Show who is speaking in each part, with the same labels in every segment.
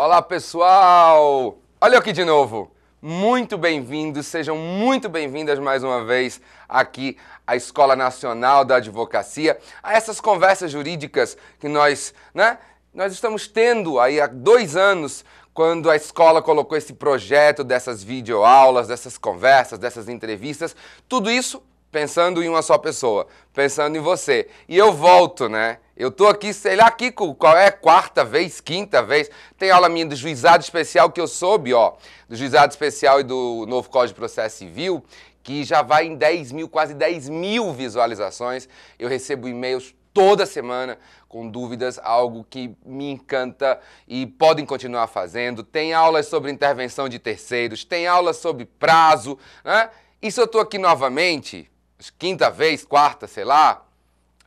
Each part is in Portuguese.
Speaker 1: Olá, pessoal! Olha aqui de novo. Muito bem-vindos, sejam muito bem-vindas mais uma vez aqui à Escola Nacional da Advocacia, a essas conversas jurídicas que nós, né, nós estamos tendo aí há dois anos, quando a escola colocou esse projeto dessas videoaulas, dessas conversas, dessas entrevistas, tudo isso pensando em uma só pessoa, pensando em você. E eu volto, né? Eu tô aqui, sei lá, aqui qual é, quarta vez, quinta vez. Tem aula minha do juizado especial que eu soube, ó, do juizado especial e do novo Código de Processo Civil, que já vai em 10 mil, quase 10 mil visualizações. Eu recebo e-mails toda semana com dúvidas, algo que me encanta e podem continuar fazendo. Tem aulas sobre intervenção de terceiros, tem aulas sobre prazo, né? E se eu tô aqui novamente, quinta vez, quarta, sei lá,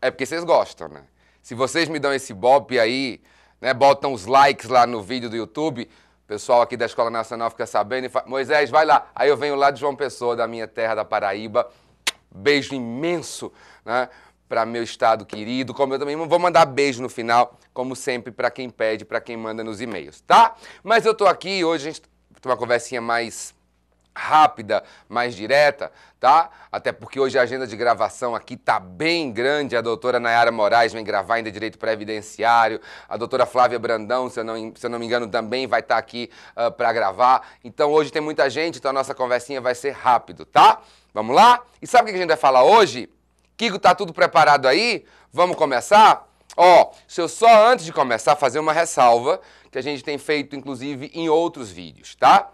Speaker 1: é porque vocês gostam, né? Se vocês me dão esse bop aí, né, botam os likes lá no vídeo do YouTube, o pessoal aqui da Escola Nacional fica sabendo e fala, Moisés, vai lá. Aí eu venho lá de João Pessoa, da minha terra da Paraíba. Beijo imenso, né? Para meu estado querido, como eu também vou mandar beijo no final, como sempre, para quem pede, para quem manda nos e-mails, tá? Mas eu tô aqui hoje, a gente tem uma conversinha mais rápida, mais direta, tá? Até porque hoje a agenda de gravação aqui tá bem grande. A doutora Nayara Moraes vem gravar ainda Direito Previdenciário. A doutora Flávia Brandão, se eu não, se eu não me engano, também vai estar tá aqui uh, ah, para gravar. Então hoje tem muita gente, então a nossa conversinha vai ser rápido, tá? Vamos lá? E sabe o que a gente vai falar hoje? Kiko, tá tudo preparado aí? Vamos começar? Ó, oh, se eu só antes de começar fazer uma ressalva que a gente tem feito, inclusive, em outros vídeos, tá?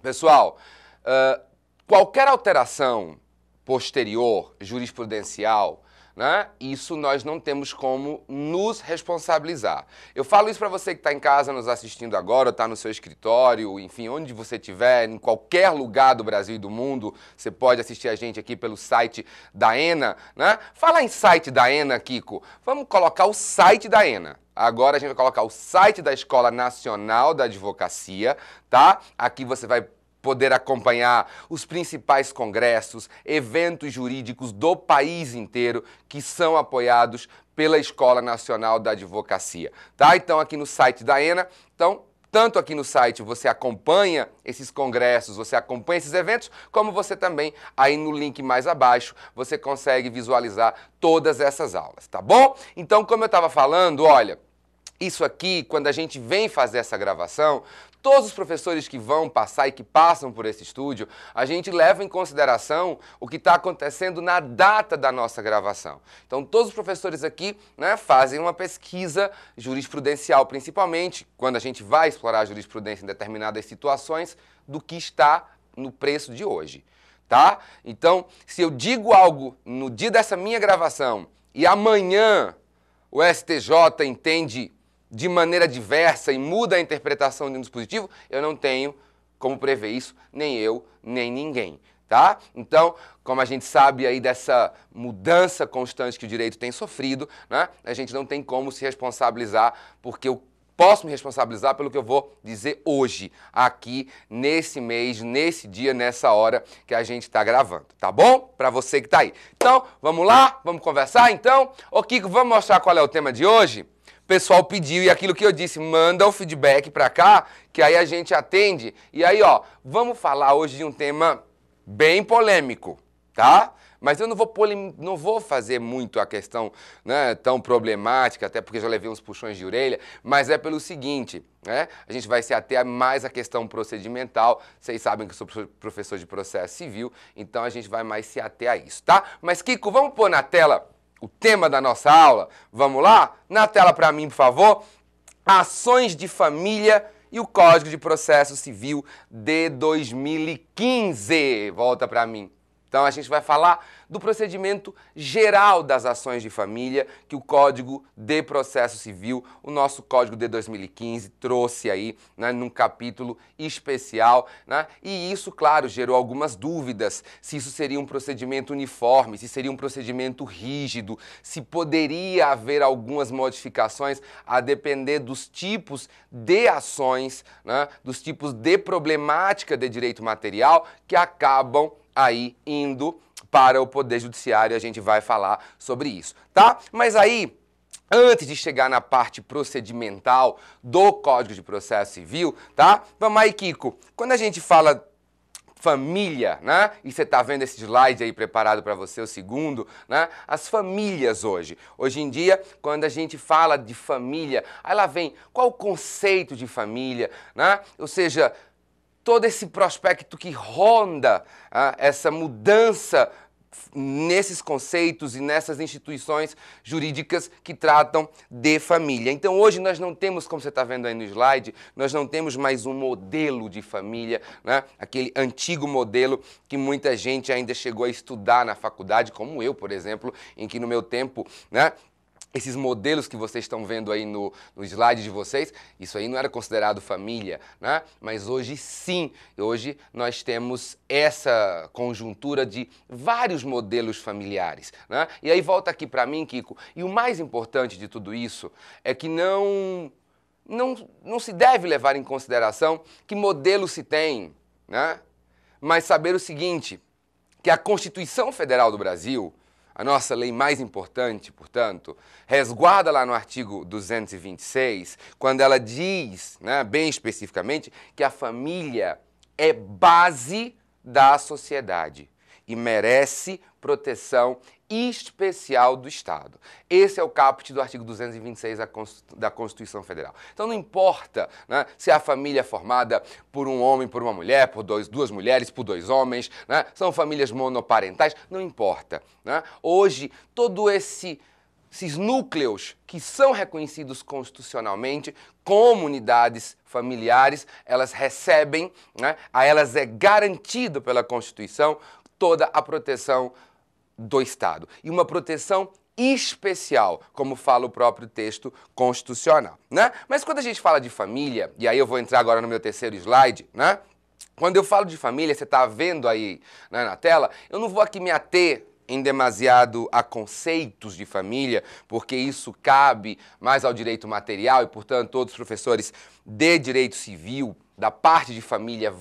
Speaker 1: Pessoal, ah, qualquer alteração posterior, jurisprudencial, né? Isso nós não temos como nos responsabilizar. Eu falo isso para você que está em casa nos assistindo agora, está no seu escritório, enfim, onde você estiver, em qualquer lugar do Brasil e do mundo, você pode assistir a gente aqui pelo site da ENA. Né? Fala em site da ENA, Kiko. Vamos colocar o site da ENA. Agora a gente vai colocar o site da Escola Nacional da Advocacia, tá? Aqui você vai poder acompanhar os principais congressos, eventos jurídicos do país inteiro que são apoiados pela Escola Nacional da Advocacia. Tá? Então aqui no site da ENA, então tanto aqui no site você acompanha esses congressos, você acompanha esses eventos, como você também, aí no link mais abaixo, você consegue visualizar todas essas aulas, tá bom? Então, como eu estava falando, olha. Isso aqui, quando a gente vem fazer essa gravação, todos os professores que vão passar e que passam por esse estúdio, a gente leva em consideração o que está acontecendo na data da nossa gravação. Então, todos os professores aqui né, fazem uma pesquisa jurisprudencial, principalmente quando a gente vai explorar a jurisprudência em determinadas situações, do que está no preço de hoje. Tá? Então, se eu digo algo no dia dessa minha gravação e amanhã o STJ entende de maneira diversa e muda a interpretação de um dispositivo, eu não tenho como prever isso, nem eu, nem ninguém. Tá? Então, como a gente sabe aí dessa mudança constante que o direito tem sofrido, né, a gente não tem como se responsabilizar, porque eu posso me responsabilizar pelo que eu vou dizer hoje, aqui, nesse mês, nesse dia, nessa hora que a gente está gravando, tá bom? Para você que está aí. Então, vamos lá, vamos conversar então. Ô Kiko, vamos mostrar qual é o tema de hoje? pessoal pediu e aquilo que eu disse, manda o feedback para cá, que aí a gente atende. E aí, ó, vamos falar hoje de um tema bem polêmico, tá? Mas eu não vou, poli... não vou fazer muito a questão né, tão problemática, até porque já levei uns puxões de orelha, mas é pelo seguinte, né? A gente vai se ater mais à questão procedimental. Vocês sabem que eu sou professor de processo civil, então a gente vai mais se ater a isso, tá? Mas, Kiko, vamos pôr na tela o tema da nossa aula. Vamos lá? Na tela para mim, por favor. Ações de família e o Código de Processo Civil de 2015. Volta para mim. Então a gente vai falar do procedimento geral das ações de família que o Código de Processo Civil, o nosso Código de 2015, trouxe aí né, num capítulo especial. Né? E isso, claro, gerou algumas dúvidas se isso seria um procedimento uniforme, se seria um procedimento rígido, se poderia haver algumas modificações a depender dos tipos de ações, né, dos tipos de problemática de direito material que acabam aí indo para o Poder Judiciário, a gente vai falar sobre isso, tá? Mas aí, antes de chegar na parte procedimental do Código de Processo Civil, tá? Vamos aí, Kiko. Quando a gente fala família, né? E você tá vendo esse slide aí preparado para você, o segundo, né? As famílias hoje. Hoje em dia, quando a gente fala de família, aí lá vem qual o conceito de família, né? Ou seja, todo esse prospecto que ronda ah, essa mudança nesses conceitos e nessas instituições jurídicas que tratam de família. Então hoje nós não temos, como você está vendo aí no slide, nós não temos mais um modelo de família, né? aquele antigo modelo que muita gente ainda chegou a estudar na faculdade, como eu, por exemplo, em que no meu tempo né, esses modelos que vocês estão vendo aí no, no, slide de vocês, isso aí não era considerado família, né? Mas hoje sim, hoje nós temos essa conjuntura de vários modelos familiares, né? E aí volta aqui para mim, Kiko, e o mais importante de tudo isso é que não, não, não se deve levar em consideração que modelo se tem, né? Mas saber o seguinte, que a Constituição Federal do Brasil a nossa lei mais importante, portanto, resguarda lá no artigo 226, quando ela diz, né, bem especificamente, que a família é base da sociedade e merece proteção especial do Estado. Esse é o caput do artigo 226 da Constituição Federal. Então não importa né, se a família é formada por um homem, por uma mulher, por dois, duas mulheres, por dois homens, né, são famílias monoparentais, não importa. Né? Hoje, todo esse esses núcleos que são reconhecidos constitucionalmente como unidades familiares, elas recebem, né, a elas é garantido pela Constituição toda a proteção do Estado e uma proteção especial, como fala o próprio texto constitucional, né? Mas quando a gente fala de família, e aí eu vou entrar agora no meu terceiro slide, né? Quando eu falo de família, você está vendo aí né, na tela, eu não vou aqui me ater em demasiado a conceitos de família, porque isso cabe mais ao direito material e, portanto, todos os professores de direito civil, da parte de família,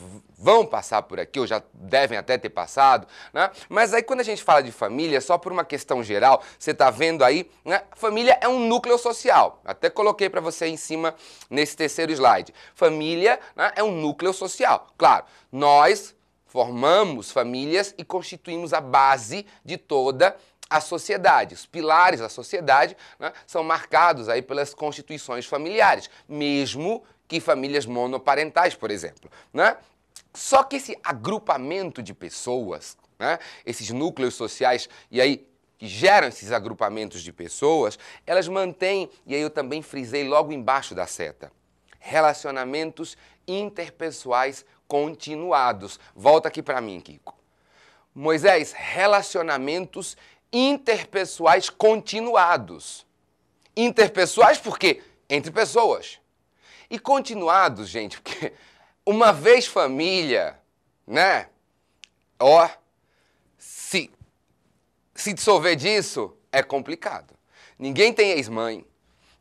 Speaker 1: vão passar por aqui, ou já devem até ter passado, né? Mas aí quando a gente fala de família, só por uma questão geral, você está vendo aí, né? Família é um núcleo social. Até coloquei para você em cima nesse terceiro slide. Família né, é um núcleo social. Claro, nós formamos famílias e constituímos a base de toda a sociedade. Os pilares da sociedade né, são marcados aí pelas constituições familiares, mesmo que famílias monoparentais, por exemplo. Né? Só que esse agrupamento de pessoas, né, esses núcleos sociais, e aí que geram esses agrupamentos de pessoas, elas mantêm, e aí eu também frisei logo embaixo da seta, relacionamentos interpessoais continuados. Volta aqui para mim, Kiko. Moisés, relacionamentos interpessoais continuados. Interpessoais porque entre pessoas. E continuados, gente, porque uma vez família, né? Ó, se, se dissolver disso, é complicado. Ninguém tem ex-mãe,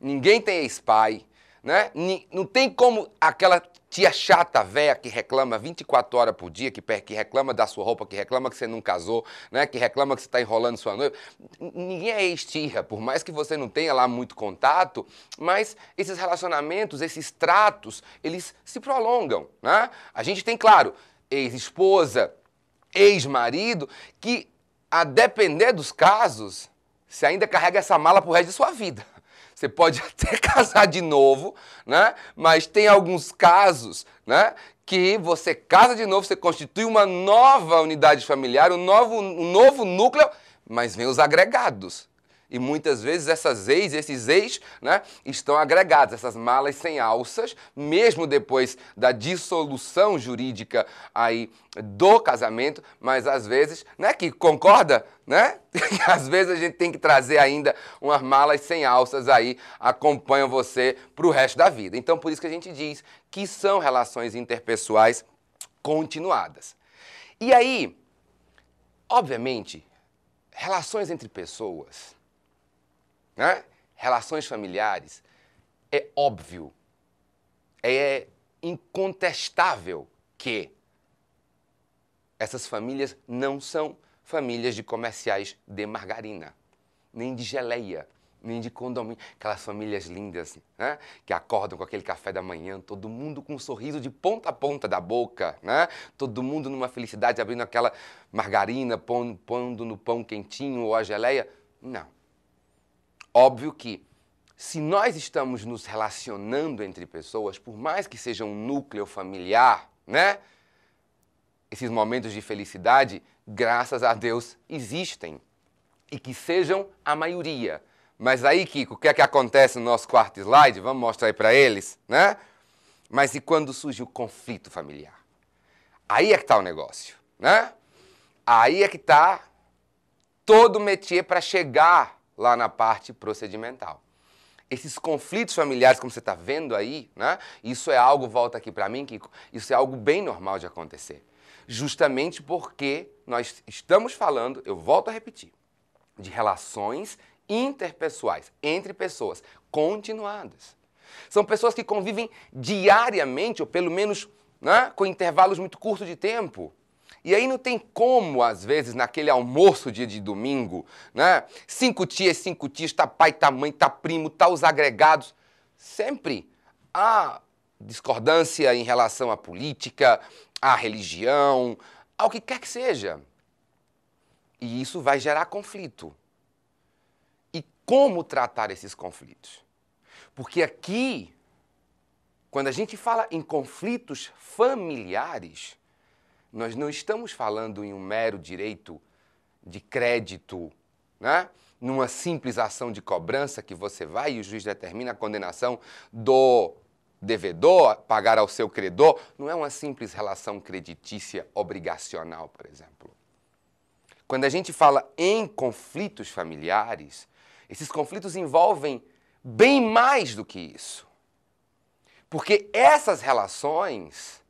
Speaker 1: ninguém tem ex-pai, né? Não tem como aquela Tia chata, véia, que reclama 24 horas por dia, que, que reclama da sua roupa, que reclama que você não casou, né? que reclama que você está enrolando sua noiva. Ninguém é ex-tia, por mais que você não tenha lá muito contato, mas esses relacionamentos, esses tratos, eles se prolongam. Né? A gente tem, claro, ex-esposa, ex-marido, que a depender dos casos, você ainda carrega essa mala pro resto de sua vida. Você pode até casar de novo, né? Mas tem alguns casos, né? Que você casa de novo, você constitui uma nova unidade familiar, um novo, um novo núcleo, mas vem os agregados. E muitas vezes essas ex, esses ex, né, estão agregados, essas malas sem alças, mesmo depois da dissolução jurídica aí do casamento, mas às vezes, né, que concorda, né? às vezes a gente tem que trazer ainda umas malas sem alças aí, acompanham você para o resto da vida. Então por isso que a gente diz que são relações interpessoais continuadas. E aí, obviamente, relações entre pessoas né? relações familiares, é óbvio, é incontestável que essas famílias não são famílias de comerciais de margarina, nem de geleia, nem de condomínio. Aquelas famílias lindas, né? Que acordam com aquele café da manhã, todo mundo com um sorriso de ponta a ponta da boca, né? Todo mundo numa felicidade, abrindo aquela margarina, pondo no pão quentinho ou a geleia. Não. Óbvio que se nós estamos nos relacionando entre pessoas, por mais que seja um núcleo familiar, né? Esses momentos de felicidade, graças a Deus, existem. E que sejam a maioria. Mas aí, Kiko, o que é que acontece no nosso quarto slide? Vamos mostrar aí para eles, né? Mas e quando surge o conflito familiar? Aí é que está o negócio, né? Aí é que está todo o métier para chegar lá na parte procedimental. Esses conflitos familiares, como você está vendo aí, né? isso é algo, volta aqui para mim, Kiko, isso é algo bem normal de acontecer. Justamente porque nós estamos falando, eu volto a repetir, de relações interpessoais, entre pessoas, continuadas. São pessoas que convivem diariamente, ou pelo menos né, com intervalos muito curtos de tempo. E aí não tem como, às vezes, naquele almoço dia de domingo, né? Cinco tias, cinco tias, tá pai, tá mãe, tá primo, tá os agregados. Sempre há discordância em relação à política, à religião, ao que quer que seja. E isso vai gerar conflito. E como tratar esses conflitos? Porque aqui, quando a gente fala em conflitos familiares, nós não estamos falando em um mero direito de crédito, né? numa simples ação de cobrança que você vai e o juiz determina a condenação do devedor pagar ao seu credor, não é uma simples relação creditícia obrigacional, por exemplo. Quando a gente fala em conflitos familiares, esses conflitos envolvem bem mais do que isso. Porque essas relações,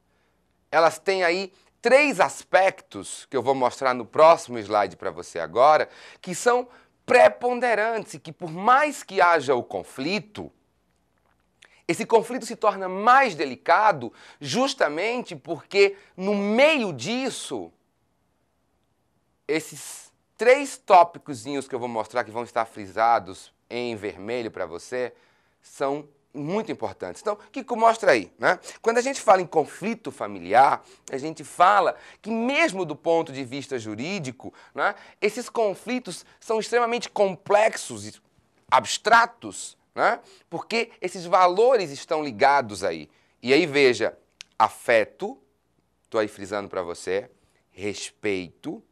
Speaker 1: elas têm aí três aspectos que eu vou mostrar no próximo slide para você agora, que são preponderantes e que por mais que haja o conflito, esse conflito se torna mais delicado justamente porque no meio disso esses três tópicozinhos que eu vou mostrar que vão estar frisados em vermelho para você são muito importantes. Então, o que mostra aí? Né? Quando a gente fala em conflito familiar, a gente fala que, mesmo do ponto de vista jurídico, né, esses conflitos são extremamente complexos e abstratos, né, porque esses valores estão ligados aí. E aí, veja: afeto, estou aí frisando para você, respeito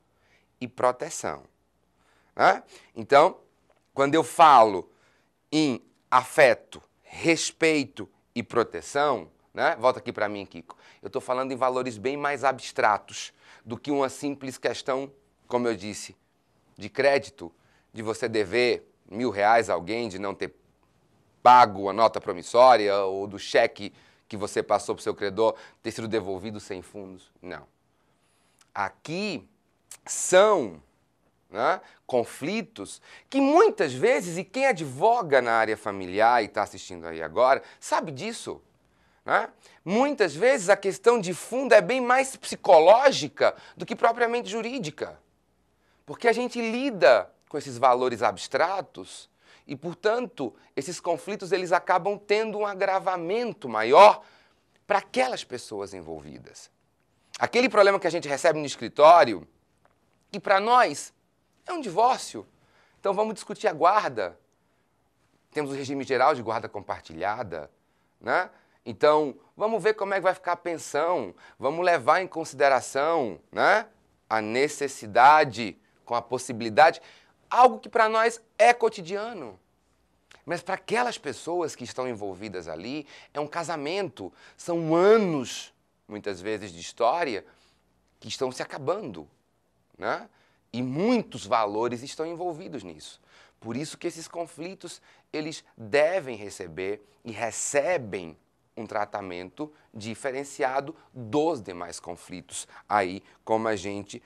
Speaker 1: e proteção. Né? Então, quando eu falo em afeto, respeito e proteção, né? volta aqui para mim, Kiko, eu estou falando em valores bem mais abstratos do que uma simples questão, como eu disse, de crédito, de você dever mil reais a alguém, de não ter pago a nota promissória ou do cheque que você passou para o seu credor ter sido devolvido sem fundos. Não. Aqui são né? conflitos, que muitas vezes, e quem advoga na área familiar e está assistindo aí agora, sabe disso. Né? Muitas vezes a questão de fundo é bem mais psicológica do que propriamente jurídica, porque a gente lida com esses valores abstratos e, portanto, esses conflitos eles acabam tendo um agravamento maior para aquelas pessoas envolvidas. Aquele problema que a gente recebe no escritório, que para nós é um divórcio. Então vamos discutir a guarda. Temos o regime geral de guarda compartilhada, né? Então, vamos ver como é que vai ficar a pensão, vamos levar em consideração, né? A necessidade com a possibilidade, algo que para nós é cotidiano. Mas para aquelas pessoas que estão envolvidas ali, é um casamento, são anos, muitas vezes, de história que estão se acabando, né? E muitos valores estão envolvidos nisso. Por isso que esses conflitos, eles devem receber e recebem um tratamento diferenciado dos demais conflitos, aí como a gente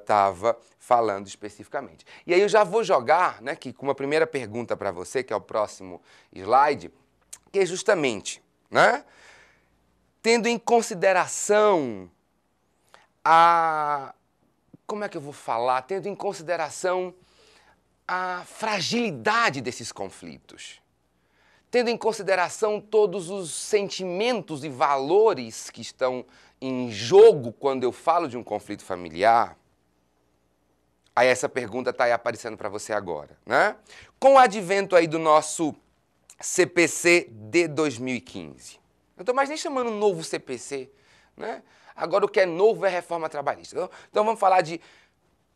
Speaker 1: estava uh, falando especificamente. E aí eu já vou jogar, né, que com uma primeira pergunta para você, que é o próximo slide, que é justamente, né, tendo em consideração a como é que eu vou falar, tendo em consideração a fragilidade desses conflitos, tendo em consideração todos os sentimentos e valores que estão em jogo quando eu falo de um conflito familiar. Aí essa pergunta está aí aparecendo para você agora, né? Com o advento aí do nosso CPC de 2015. Não estou mais nem chamando um novo CPC, né? Agora o que é novo é reforma trabalhista. Então, então vamos falar de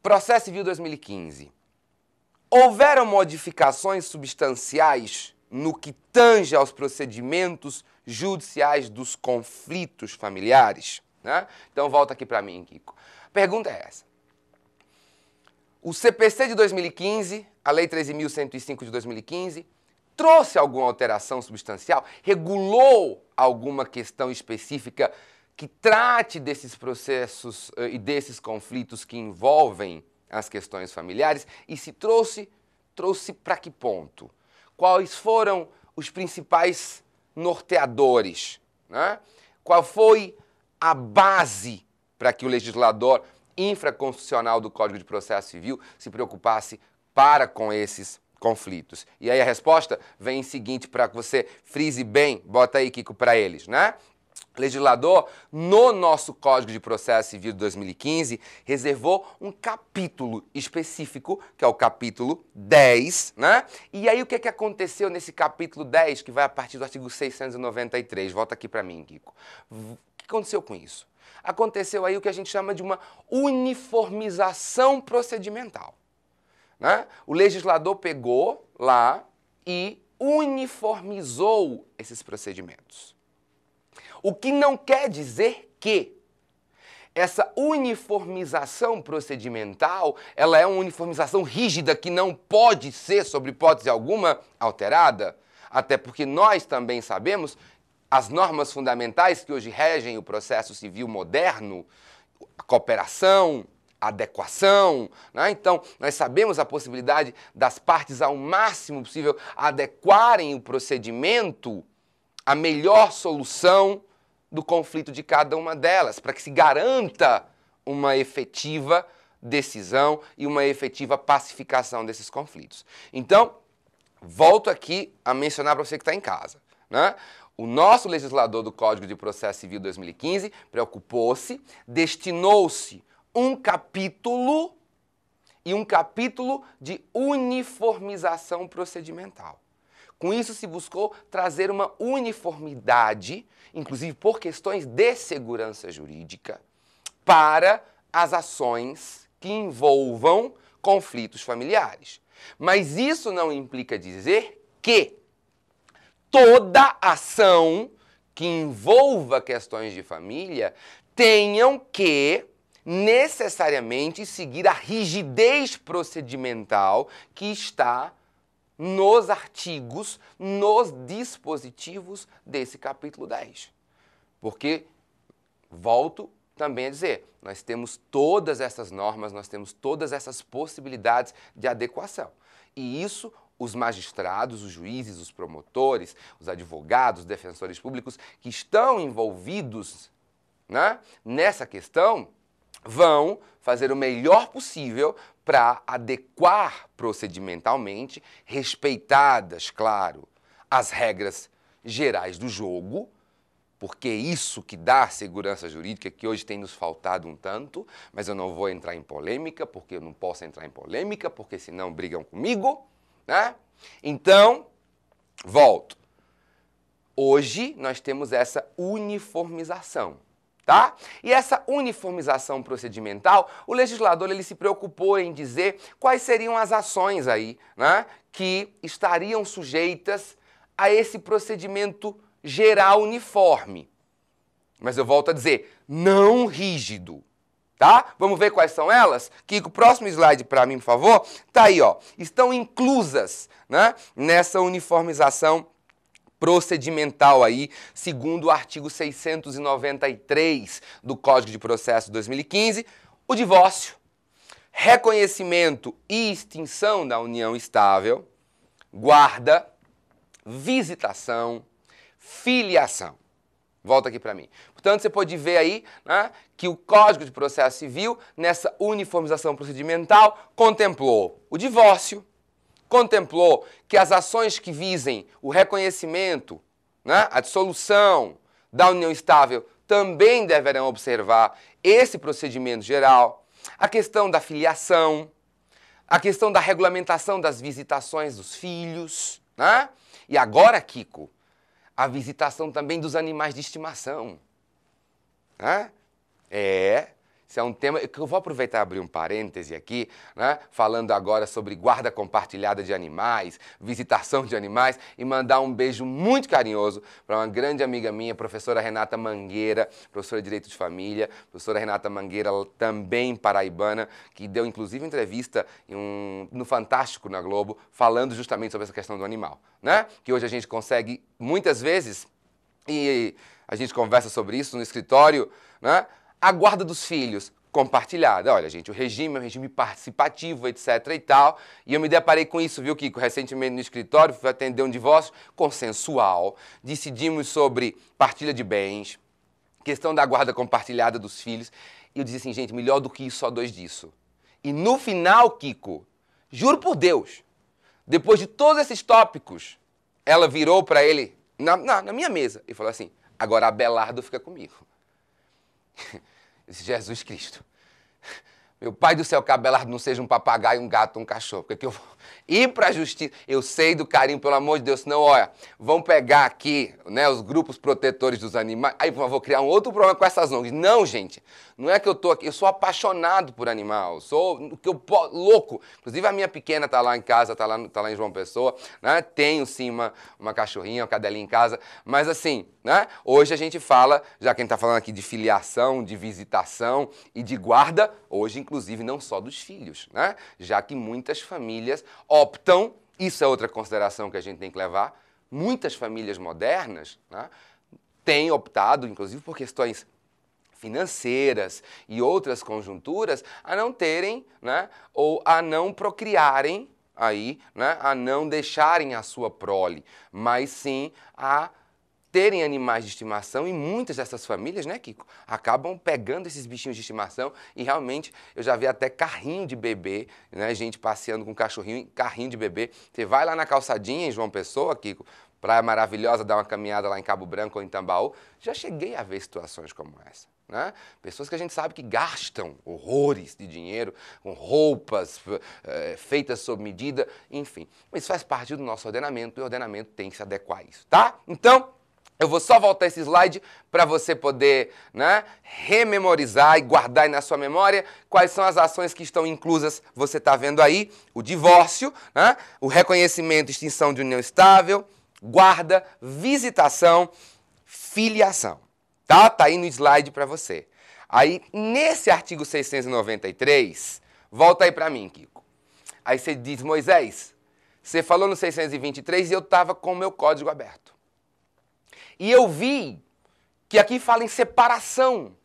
Speaker 1: Processo Civil 2015. Houveram modificações substanciais no que tange aos procedimentos judiciais dos conflitos familiares? Né? Então volta aqui para mim, Kiko. A pergunta é essa. O CPC de 2015, a Lei 13.105 de 2015, trouxe alguma alteração substancial? Regulou alguma questão específica que trate desses processos uh, e desses conflitos que envolvem as questões familiares e se trouxe, trouxe para que ponto? Quais foram os principais norteadores? Né? Qual foi a base para que o legislador infraconstitucional do Código de Processo Civil se preocupasse para com esses conflitos? E aí a resposta vem seguinte para que você frise bem, bota aí Kiko para eles, né? legislador, no nosso Código de Processo Civil de 2015, reservou um capítulo específico, que é o capítulo 10, né? E aí o que, é que aconteceu nesse capítulo 10, que vai a partir do artigo 693? Volta aqui para mim, Kiko. O que aconteceu com isso? Aconteceu aí o que a gente chama de uma uniformização procedimental. Né? O legislador pegou lá e uniformizou esses procedimentos. O que não quer dizer que essa uniformização procedimental, ela é uma uniformização rígida que não pode ser, sobre hipótese alguma, alterada, até porque nós também sabemos as normas fundamentais que hoje regem o processo civil moderno, a cooperação, a adequação, né? então nós sabemos a possibilidade das partes ao máximo possível adequarem o procedimento a melhor solução do conflito de cada uma delas, para que se garanta uma efetiva decisão e uma efetiva pacificação desses conflitos. Então, volto aqui a mencionar para você que está em casa. Né? O nosso legislador do Código de Processo Civil 2015 preocupou-se, destinou-se um capítulo e um capítulo de uniformização procedimental. Com isso, se buscou trazer uma uniformidade, inclusive por questões de segurança jurídica, para as ações que envolvam conflitos familiares. Mas isso não implica dizer que toda ação que envolva questões de família tenham que necessariamente seguir a rigidez procedimental que está nos artigos, nos dispositivos desse capítulo 10. Porque, volto também a dizer, nós temos todas essas normas, nós temos todas essas possibilidades de adequação. E isso os magistrados, os juízes, os promotores, os advogados, os defensores públicos que estão envolvidos né, nessa questão vão fazer o melhor possível para adequar procedimentalmente, respeitadas, claro, as regras gerais do jogo, porque é isso que dá segurança jurídica que hoje tem nos faltado um tanto, mas eu não vou entrar em polêmica, porque eu não posso entrar em polêmica, porque senão brigam comigo, né? Então, volto. Hoje nós temos essa uniformização tá? E essa uniformização procedimental, o legislador ele se preocupou em dizer quais seriam as ações aí, né, que estariam sujeitas a esse procedimento geral uniforme. Mas eu volto a dizer, não rígido. Tá? Vamos ver quais são elas? Kiko, próximo slide para mim, por favor. Tá aí, ó. Estão inclusas, né, nessa uniformização procedimental aí, segundo o artigo 693 do Código de Processo 2015, o divórcio, reconhecimento e extinção da união estável, guarda, visitação, filiação. Volta aqui para mim. Portanto, você pode ver aí né, que o Código de Processo Civil, nessa uniformização procedimental, contemplou o divórcio, contemplou que as ações que visem o reconhecimento, né, a dissolução da união estável, também deverão observar esse procedimento geral, a questão da filiação, a questão da regulamentação das visitações dos filhos, né? E agora, Kiko, a visitação também dos animais de estimação. Né? É, isso é um tema que eu vou aproveitar e abrir um parêntese aqui, né? falando agora sobre guarda compartilhada de animais, visitação de animais e mandar um beijo muito carinhoso para uma grande amiga minha, professora Renata Mangueira, professora de Direito de Família, professora Renata Mangueira, também paraibana, que deu inclusive entrevista um, no Fantástico na Globo, falando justamente sobre essa questão do animal, né? Que hoje a gente consegue muitas vezes e a gente conversa sobre isso no escritório, né? A guarda dos filhos compartilhada. Olha, gente, o regime é um regime participativo, etc e tal. E eu me deparei com isso, viu, Kiko? Recentemente no escritório, fui atender um divórcio consensual. Decidimos sobre partilha de bens, questão da guarda compartilhada dos filhos. E eu disse assim, gente, melhor do que isso, só dois disso. E no final, Kiko, juro por Deus, depois de todos esses tópicos, ela virou para ele na, na, na minha mesa e falou assim: agora Abelardo fica comigo. Disse, Jesus Cristo, meu pai do céu, Cabelardo, não seja um papagaio, um gato, um cachorro, porque eu vou ir para a justiça. Eu sei do carinho, pelo amor de Deus, senão, olha, vão pegar aqui né, os grupos protetores dos animais. Aí, por favor, criar um outro problema com essas ONGs. Não, gente, não é que eu tô aqui, eu sou apaixonado por animal, sou que eu, louco. Inclusive, a minha pequena tá lá em casa, tá lá, tá lá em João Pessoa, né? Tenho sim uma, uma cachorrinha, uma cadelinha em casa, mas assim, né? Hoje a gente fala, já quem tá falando aqui de filiação, de visitação e de guarda, hoje, inclusive, não só dos filhos, né? Já que muitas famílias optam, isso é outra consideração que a gente tem que levar, muitas famílias modernas né, têm optado, inclusive por questões financeiras e outras conjunturas, a não terem né, ou a não procriarem aí, né, a não deixarem a sua prole, mas sim a terem animais de estimação e muitas dessas famílias, né, Kiko, acabam pegando esses bichinhos de estimação e realmente eu já vi até carrinho de bebê, né, gente passeando com cachorrinho, carrinho de bebê. Você vai lá na calçadinha em João Pessoa, Kiko, praia maravilhosa, dar uma caminhada lá em Cabo Branco ou em Tambaú, já cheguei a ver situações como essa. Né? Pessoas que a gente sabe que gastam horrores de dinheiro com roupas é, feitas sob medida, enfim. Mas isso faz parte do nosso ordenamento e o ordenamento tem que se adequar a isso, tá? Então, eu vou só voltar esse slide para você poder né, rememorizar e guardar aí na sua memória quais são as ações que estão inclusas. Você está vendo aí o divórcio, né, o reconhecimento, extinção de união estável, guarda, visitação, filiação. Tá? Tá aí no slide para você. Aí, nesse artigo 693, volta aí para mim, Kiko. Aí você diz, Moisés, você falou no 623 e eu estava com o meu código aberto. E eu vi que aqui fala em separação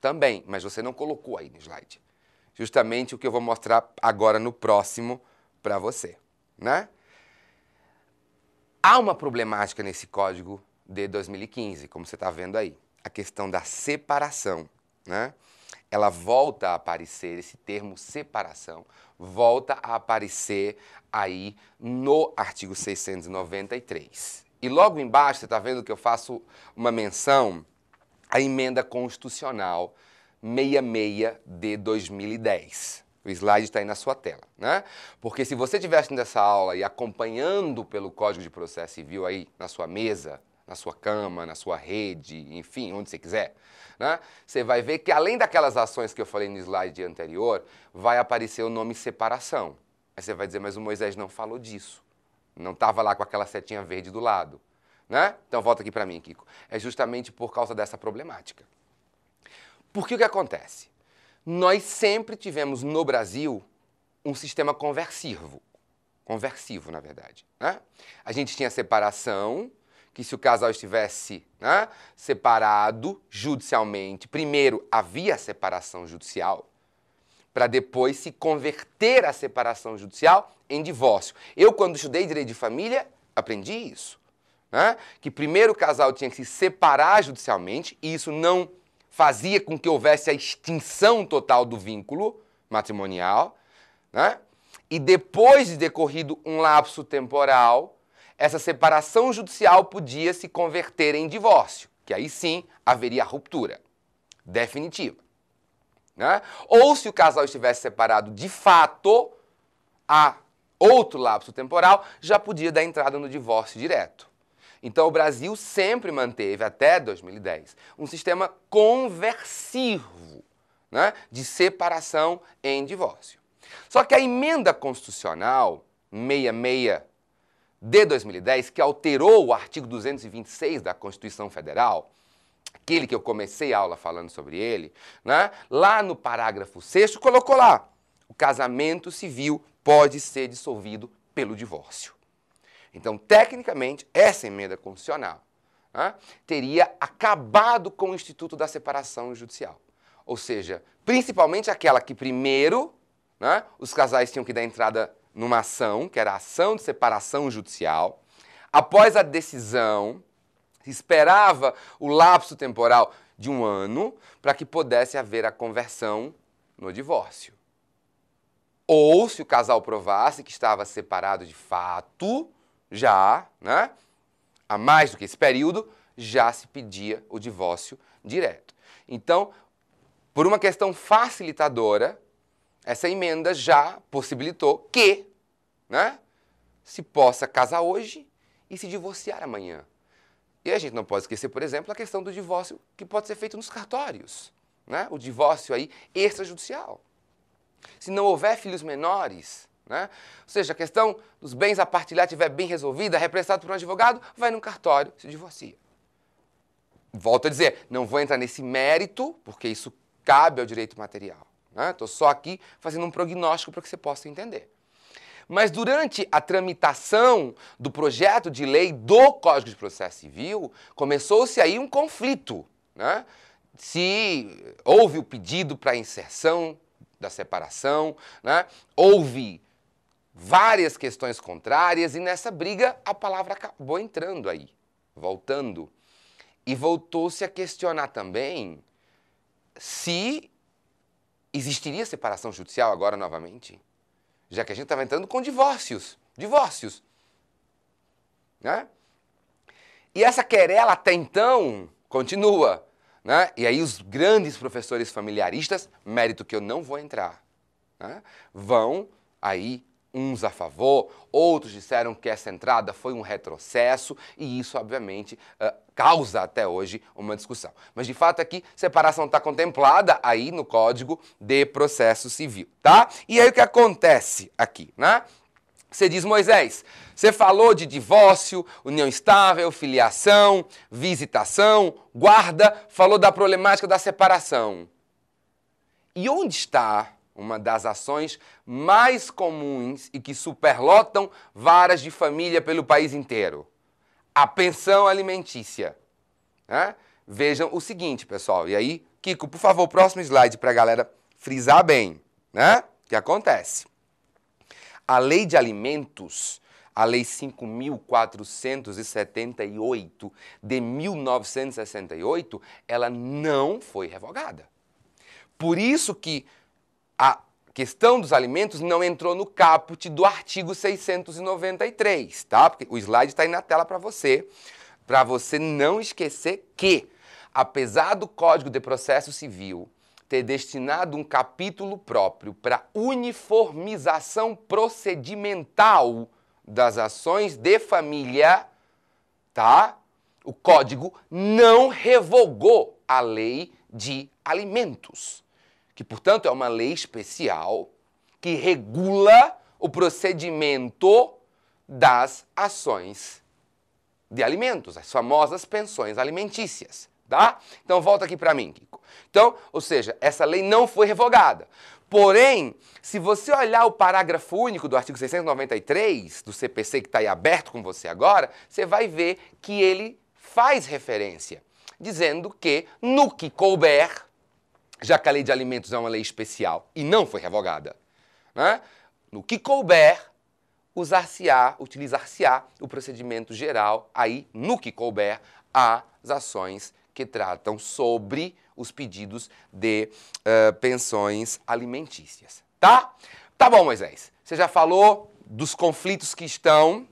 Speaker 1: também, mas você não colocou aí no slide. Justamente o que eu vou mostrar agora no próximo para você, né? Há uma problemática nesse código de 2015, como você está vendo aí. A questão da separação, né? Ela volta a aparecer, esse termo separação, volta a aparecer aí no artigo 693. E logo embaixo, você está vendo que eu faço uma menção à emenda constitucional 66 de 2010. O slide está aí na sua tela, né? Porque se você assistindo nessa aula e acompanhando pelo Código de Processo Civil aí na sua mesa, na sua cama, na sua rede, enfim, onde você quiser, né? Você vai ver que além daquelas ações que eu falei no slide anterior, vai aparecer o nome separação. Aí você vai dizer, mas o Moisés não falou disso. Não estava lá com aquela setinha verde do lado. Né? Então volta aqui para mim, Kiko. É justamente por causa dessa problemática. Porque o que acontece? Nós sempre tivemos no Brasil um sistema conversivo. Conversivo, na verdade. Né? A gente tinha separação, que se o casal estivesse né, separado judicialmente, primeiro havia separação judicial, para depois se converter a separação judicial em divórcio. Eu, quando estudei direito de família, aprendi isso. Né? Que primeiro o casal tinha que se separar judicialmente, e isso não fazia com que houvesse a extinção total do vínculo matrimonial. Né? E depois de decorrido um lapso temporal, essa separação judicial podia se converter em divórcio, que aí sim haveria ruptura definitiva. Né? Ou se o casal estivesse separado de fato, há outro lapso temporal, já podia dar entrada no divórcio direto. Então o Brasil sempre manteve, até 2010, um sistema conversivo né? de separação em divórcio. Só que a emenda constitucional 66 de 2010, que alterou o artigo 226 da Constituição Federal, aquele que eu comecei a aula falando sobre ele, né? lá no parágrafo 6 colocou lá: o casamento civil pode ser dissolvido pelo divórcio. Então, tecnicamente, essa emenda constitucional né, teria acabado com o instituto da separação judicial. Ou seja, principalmente aquela que primeiro né, os casais tinham que dar entrada numa ação, que era a ação de separação judicial. Após a decisão, esperava o lapso temporal de um ano para que pudesse haver a conversão no divórcio. Ou, se o casal provasse que estava separado de fato, já, né, há mais do que esse período, já se pedia o divórcio direto. Então, por uma questão facilitadora, essa emenda já possibilitou que né, se possa casar hoje e se divorciar amanhã. E a gente não pode esquecer, por exemplo, a questão do divórcio que pode ser feito nos cartórios, né? o divórcio aí extrajudicial. Se não houver filhos menores, né? ou seja, a questão dos bens a partilhar estiver bem resolvida, representado por um advogado, vai num cartório, se divorcia. Volto a dizer, não vou entrar nesse mérito, porque isso cabe ao direito material. Estou né? só aqui fazendo um prognóstico para que você possa entender. Mas durante a tramitação do projeto de lei do Código de Processo Civil, começou-se aí um conflito. Né? Se houve o pedido para inserção da separação, né? houve várias questões contrárias e nessa briga a palavra acabou entrando aí, voltando. E voltou-se a questionar também se existiria separação judicial agora novamente já que a gente estava entrando com divórcios. Divórcios. Né? E essa querela até então continua. Né? E aí os grandes professores familiaristas, mérito que eu não vou entrar, né? vão aí Uns a favor, outros disseram que essa entrada foi um retrocesso, e isso, obviamente, eh, causa até hoje uma discussão. Mas de fato aqui, é separação está contemplada aí no Código de Processo Civil, tá? E aí o que acontece aqui, né? Você diz, Moisés, você falou de divórcio, união estável, filiação, visitação, guarda, falou da problemática da separação. E onde está uma das ações mais comuns e que superlotam varas de família pelo país inteiro. A pensão alimentícia. Né? Vejam o seguinte, pessoal. E aí, Kiko, por favor, próximo slide para a galera frisar bem. Né? O que acontece? A lei de alimentos, a lei 5.478 de 1968, ela não foi revogada. Por isso que a questão dos alimentos não entrou no caput do artigo 693, tá? Porque o slide está aí na tela para você, para você não esquecer que, apesar do Código de Processo Civil ter destinado um capítulo próprio para uniformização procedimental das ações de família, tá? O código não revogou a lei de alimentos que, portanto, é uma lei especial que regula o procedimento das ações de alimentos, as famosas pensões alimentícias, tá? Então volta aqui para mim, Kiko. Então, ou seja, essa lei não foi revogada. Porém, se você olhar o parágrafo único do artigo 693 do CPC que está aí aberto com você agora, você vai ver que ele faz referência, dizendo que no que couber já que a lei de alimentos é uma lei especial e não foi revogada. Né? No que couber, usar-se-á, utilizar-se-á o procedimento geral, aí, no que couber, as ações que tratam sobre os pedidos de uh, pensões alimentícias. Tá? Tá bom, Moisés. Você já falou dos conflitos que estão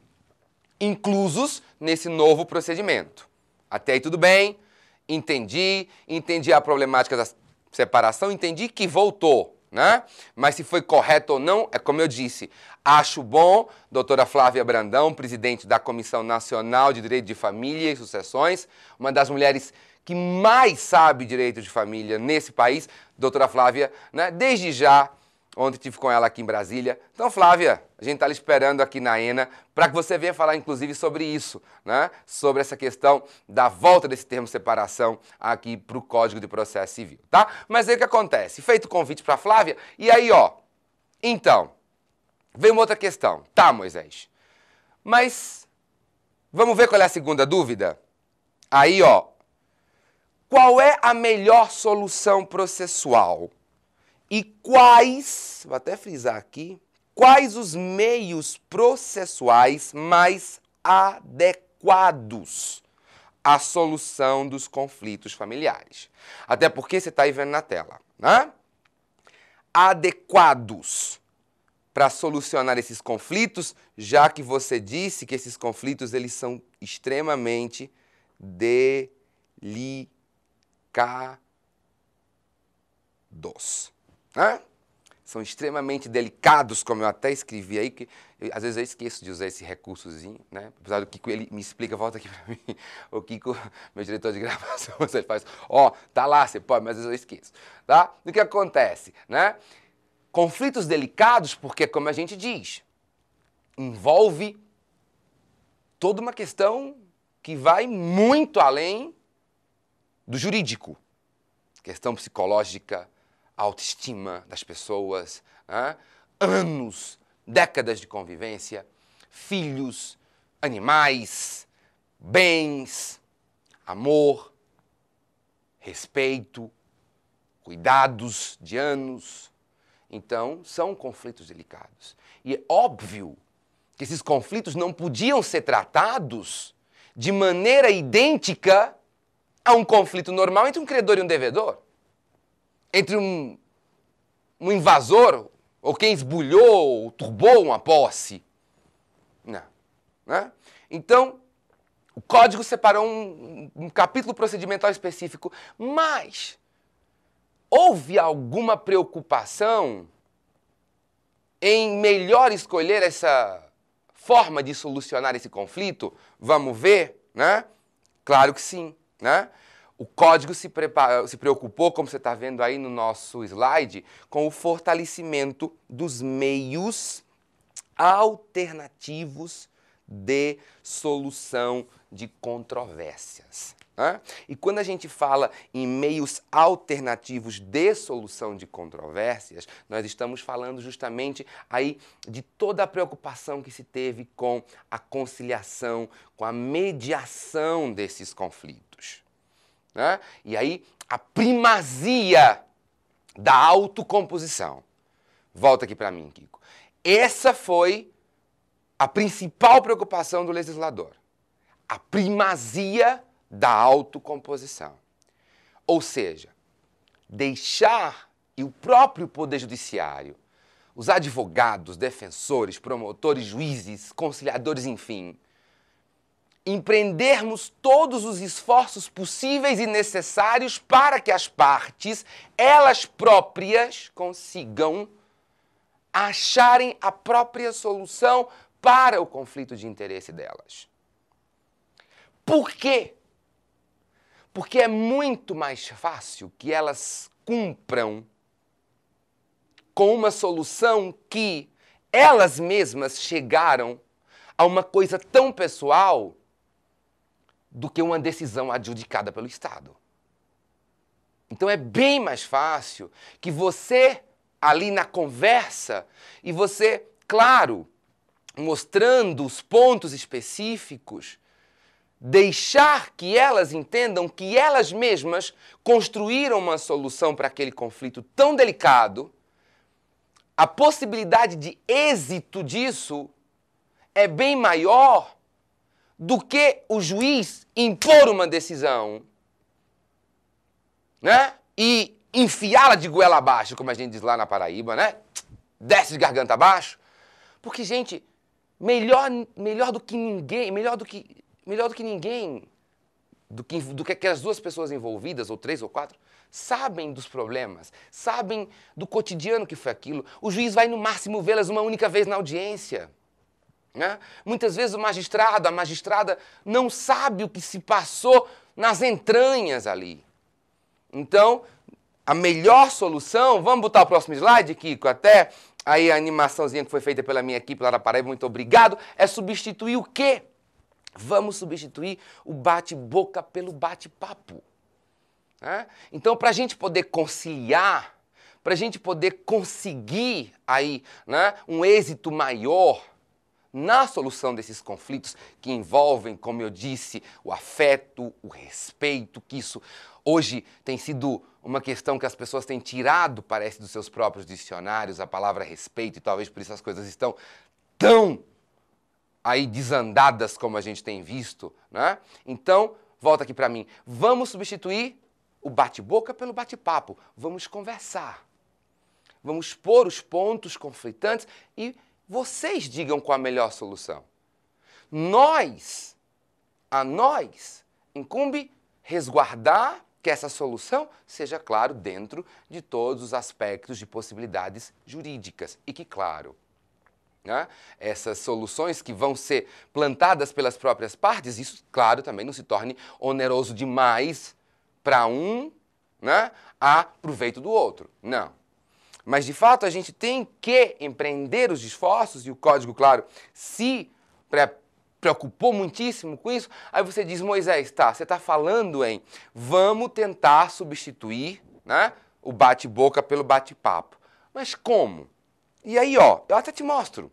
Speaker 1: inclusos nesse novo procedimento. Até aí tudo bem? Entendi, entendi a problemática das separação, entendi que voltou. Né? Mas se foi correto ou não, é como eu disse. Acho bom, doutora Flávia Brandão, presidente da Comissão Nacional de Direito de Família e Sucessões, uma das mulheres que mais sabe direito de família nesse país, doutora Flávia, né? desde já Ontem tive com ela aqui em Brasília. Então, Flávia, a gente está esperando aqui na ENA para que você venha falar, inclusive, sobre isso, né? sobre essa questão da volta desse termo separação aqui para o Código de Processo Civil, tá? Mas aí o que acontece? Feito o convite para Flávia, e aí, ó, então, vem uma outra questão. Tá, Moisés, mas vamos ver qual é a segunda dúvida? Aí, ó, qual é a melhor solução processual? e quais, vou até frisar aqui, quais os meios processuais mais adequados à solução dos conflitos familiares. Até porque você está aí vendo na tela, né? Adequados para solucionar esses conflitos, já que você disse que esses conflitos eles são extremamente delicados. São extremamente delicados, como eu até escrevi aí, que eu, às vezes eu esqueço de usar esse recursozinho, né? Apesar do Kiko, ele me explica, volta aqui para mim, o Kiko, meu diretor de gravação, você faz, ó, oh, tá lá, você pode, mas às vezes eu esqueço, tá? O que acontece, né? Conflitos delicados, porque como a gente diz, envolve toda uma questão que vai muito além do jurídico. Questão psicológica, a autoestima das pessoas, anos, décadas de convivência, filhos, animais, bens, amor, respeito, cuidados de anos. Então, são conflitos delicados. E é óbvio que esses conflitos não podiam ser tratados de maneira idêntica a um conflito normal entre um credor e um devedor entre um, um invasor ou quem esbulhou ou turbou uma posse. Não. Né? Então, o código separou um, um capítulo procedimental específico, mas houve alguma preocupação em melhor escolher essa forma de solucionar esse conflito? Vamos ver, né? Claro que sim, né? O código se, prepara, se preocupou, como você está vendo aí no nosso slide, com o fortalecimento dos meios alternativos de solução de controvérsias. Né? E quando a gente fala em meios alternativos de solução de controvérsias, nós estamos falando justamente aí de toda a preocupação que se teve com a conciliação, com a mediação desses conflitos. Né? E aí a primazia da autocomposição. Volta aqui para mim, Kiko. Essa foi a principal preocupação do legislador. A primazia da autocomposição. Ou seja, deixar e o próprio Poder Judiciário, os advogados, defensores, promotores, juízes, conciliadores, enfim, empreendermos todos os esforços possíveis e necessários para que as partes, elas próprias, consigam acharem a própria solução para o conflito de interesse delas. Por quê? Porque é muito mais fácil que elas cumpram com uma solução que elas mesmas chegaram a uma coisa tão pessoal do que uma decisão adjudicada pelo Estado. Então é bem mais fácil que você, ali na conversa, e você, claro, mostrando os pontos específicos, deixar que elas entendam que elas mesmas construíram uma solução para aquele conflito tão delicado, a possibilidade de êxito disso é bem maior do que o juiz impor uma decisão né? e enfiá-la de goela abaixo, como a gente diz lá na Paraíba, né? Desce de garganta abaixo. Porque, gente, melhor, melhor do que ninguém, melhor do que, melhor do que ninguém, do que, do que aquelas duas pessoas envolvidas, ou três ou quatro, sabem dos problemas, sabem do cotidiano que foi aquilo. O juiz vai no máximo vê-las uma única vez na audiência. Né? Muitas vezes o magistrado, a magistrada não sabe o que se passou nas entranhas ali. Então, a melhor solução, vamos botar o próximo slide, Kiko, até aí a animaçãozinha que foi feita pela minha equipe lá da Paraíba, muito obrigado, é substituir o quê? Vamos substituir o bate-boca pelo bate-papo. Né? Então, para a gente poder conciliar, para a gente poder conseguir aí né, um êxito maior, na solução desses conflitos que envolvem, como eu disse, o afeto, o respeito, que isso hoje tem sido uma questão que as pessoas têm tirado, parece, dos seus próprios dicionários, a palavra respeito, e talvez por isso as coisas estão tão aí desandadas como a gente tem visto, né? Então, volta aqui para mim. Vamos substituir o bate-boca pelo bate-papo. Vamos conversar. Vamos pôr os pontos conflitantes e vocês digam qual a melhor solução. Nós, a nós, incumbe resguardar que essa solução seja, claro, dentro de todos os aspectos de possibilidades jurídicas e que, claro, né, essas soluções que vão ser plantadas pelas próprias partes, isso, claro, também não se torne oneroso demais para um né, a proveito do outro. Não. Mas de fato a gente tem que empreender os esforços e o código, claro, se preocupou muitíssimo com isso. Aí você diz, Moisés, tá, você está falando em vamos tentar substituir né, o bate-boca pelo bate-papo. Mas como? E aí, ó, eu até te mostro,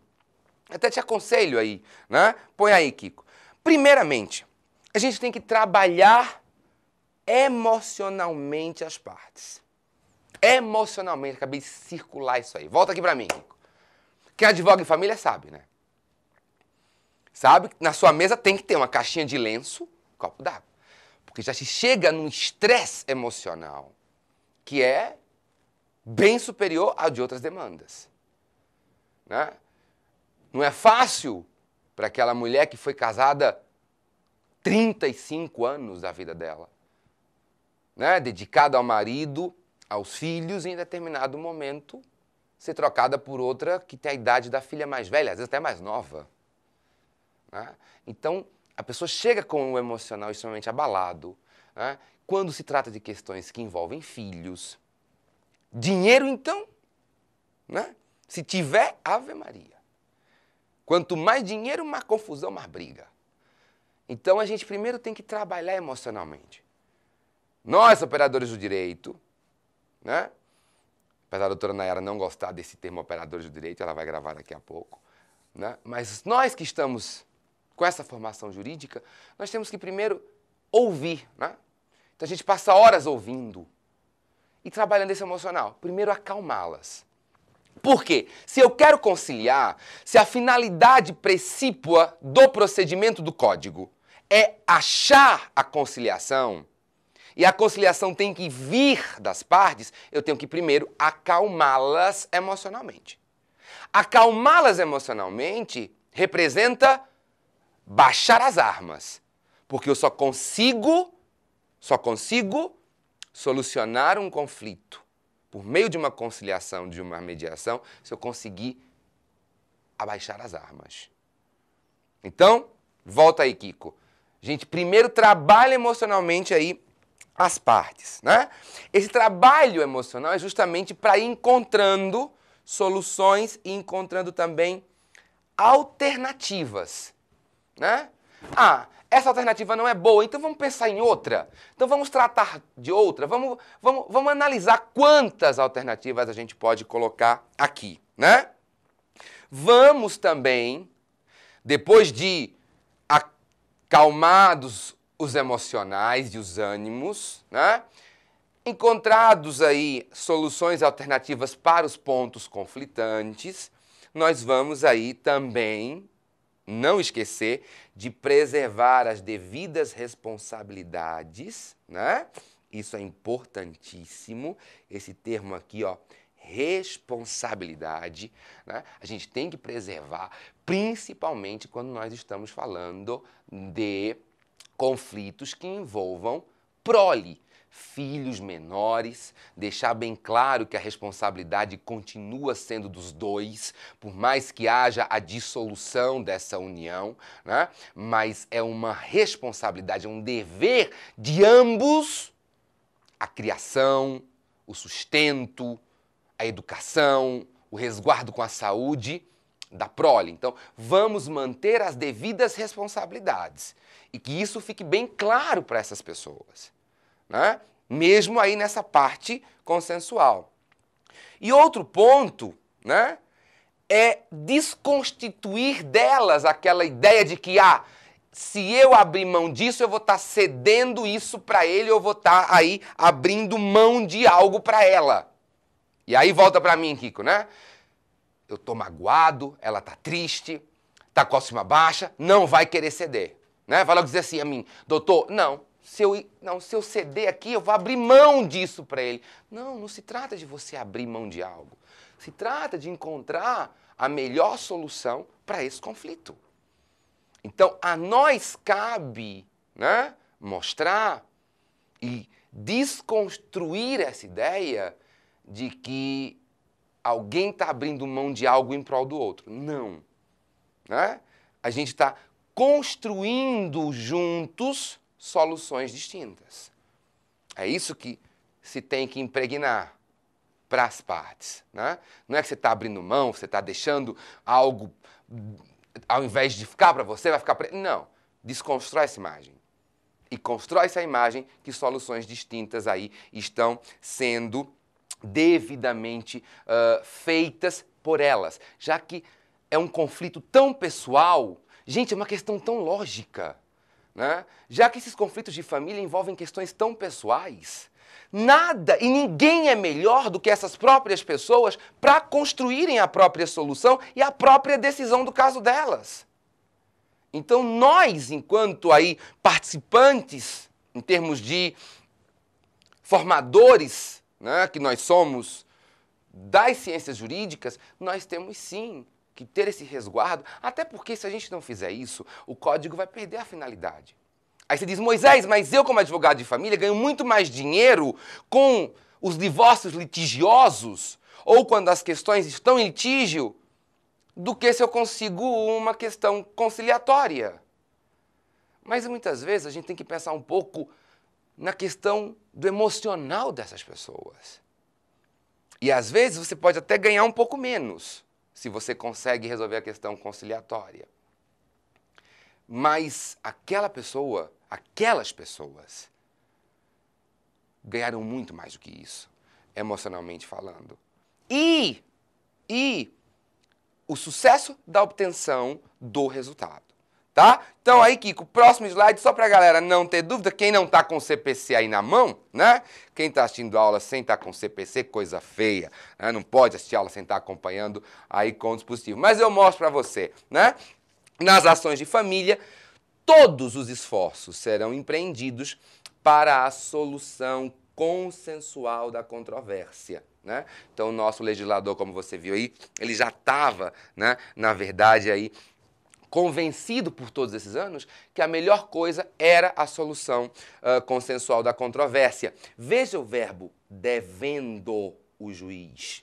Speaker 1: até te aconselho aí, né? Põe aí, Kiko. Primeiramente, a gente tem que trabalhar emocionalmente as partes emocionalmente, acabei de circular isso aí. Volta aqui para mim, Quem advoga em família sabe, né? Sabe? Na sua mesa tem que ter uma caixinha de lenço, copo d'água. Porque já se chega num estresse emocional que é bem superior ao de outras demandas. Né? Não é fácil para aquela mulher que foi casada 35 anos da vida dela, né? dedicada ao marido, aos filhos e em determinado momento ser trocada por outra que tem a idade da filha mais velha, às vezes até mais nova. Né? Então, a pessoa chega com o emocional extremamente abalado. Né? Quando se trata de questões que envolvem filhos, dinheiro, então, né? se tiver, Ave Maria. Quanto mais dinheiro, mais confusão, mais briga. Então, a gente primeiro tem que trabalhar emocionalmente. Nós, operadores do direito, né? Apesar da doutora Nayara não gostar desse termo operadores de direito, ela vai gravar daqui a pouco. Né? Mas nós que estamos com essa formação jurídica, nós temos que primeiro ouvir. Né? Então a gente passa horas ouvindo e trabalhando esse emocional. Primeiro acalmá-las. Por quê? Se eu quero conciliar, se a finalidade precípua do procedimento do código é achar a conciliação, e a conciliação tem que vir das partes, eu tenho que primeiro acalmá-las emocionalmente. Acalmá-las emocionalmente representa baixar as armas, porque eu só consigo, só consigo solucionar um conflito por meio de uma conciliação, de uma mediação, se eu conseguir abaixar as armas. Então, volta aí, Kiko. Gente, primeiro trabalha emocionalmente aí as partes. Né? Esse trabalho emocional é justamente para ir encontrando soluções e encontrando também alternativas. Né? Ah, essa alternativa não é boa, então vamos pensar em outra. Então vamos tratar de outra, vamos, vamos, vamos analisar quantas alternativas a gente pode colocar aqui. Né? Vamos também, depois de acalmados os emocionais e os ânimos, né? Encontrados aí soluções alternativas para os pontos conflitantes, nós vamos aí também não esquecer de preservar as devidas responsabilidades, né? Isso é importantíssimo. Esse termo aqui, ó, responsabilidade, né? A gente tem que preservar, principalmente quando nós estamos falando de conflitos que envolvam prole, filhos menores, deixar bem claro que a responsabilidade continua sendo dos dois, por mais que haja a dissolução dessa união, né? mas é uma responsabilidade, é um dever de ambos a criação, o sustento, a educação, o resguardo com a saúde da prole. Então, vamos manter as devidas responsabilidades e que isso fique bem claro para essas pessoas, né? mesmo aí nessa parte consensual. E outro ponto né, é desconstituir delas aquela ideia de que, ah, se eu abrir mão disso, eu vou estar tá cedendo isso para ele, eu vou estar tá aí abrindo mão de algo para ela. E aí volta para mim, Kiko, né? eu tô magoado, ela tá triste, tá com a cima baixa, não vai querer ceder. Né? Vai logo dizer assim a mim, doutor, não, se eu, não, se eu ceder aqui, eu vou abrir mão disso para ele. Não, não se trata de você abrir mão de algo. Se trata de encontrar a melhor solução para esse conflito. Então, a nós cabe né, mostrar e desconstruir essa ideia de que alguém está abrindo mão de algo em prol do outro. Não. Né? A gente está construindo juntos soluções distintas. É isso que se tem que impregnar para as partes. Né? Não é que você está abrindo mão, você está deixando algo, ao invés de ficar para você, vai ficar para. Não. Desconstrói essa imagem. E constrói essa imagem que soluções distintas aí estão sendo devidamente uh, feitas por elas, já que é um conflito tão pessoal, gente, é uma questão tão lógica, né? já que esses conflitos de família envolvem questões tão pessoais. Nada e ninguém é melhor do que essas próprias pessoas para construírem a própria solução e a própria decisão do caso delas. Então nós, enquanto aí participantes, em termos de formadores né, que nós somos das ciências jurídicas, nós temos sim que ter esse resguardo, até porque se a gente não fizer isso, o código vai perder a finalidade. Aí você diz, Moisés, mas eu, como advogado de família, ganho muito mais dinheiro com os divórcios litigiosos ou quando as questões estão em litígio do que se eu consigo uma questão conciliatória. Mas muitas vezes a gente tem que pensar um pouco na questão do emocional dessas pessoas. E às vezes você pode até ganhar um pouco menos se você consegue resolver a questão conciliatória. Mas aquela pessoa, aquelas pessoas, ganharam muito mais do que isso, emocionalmente falando. E, e o sucesso da obtenção do resultado tá? Então aí, Kiko, próximo slide, só para a galera não ter dúvida, quem não está com o CPC aí na mão, né? Quem está assistindo aula sem estar tá com CPC, coisa feia, né? Não pode assistir aula sem estar tá acompanhando aí com o dispositivo. Mas eu mostro para você, né? Nas ações de família, todos os esforços serão empreendidos para a solução consensual da controvérsia. Né? Então, o nosso legislador, como você viu aí, ele já estava, né, na verdade, aí convencido por todos esses anos que a melhor coisa era a solução uh, consensual da controvérsia. Veja o verbo devendo o juiz.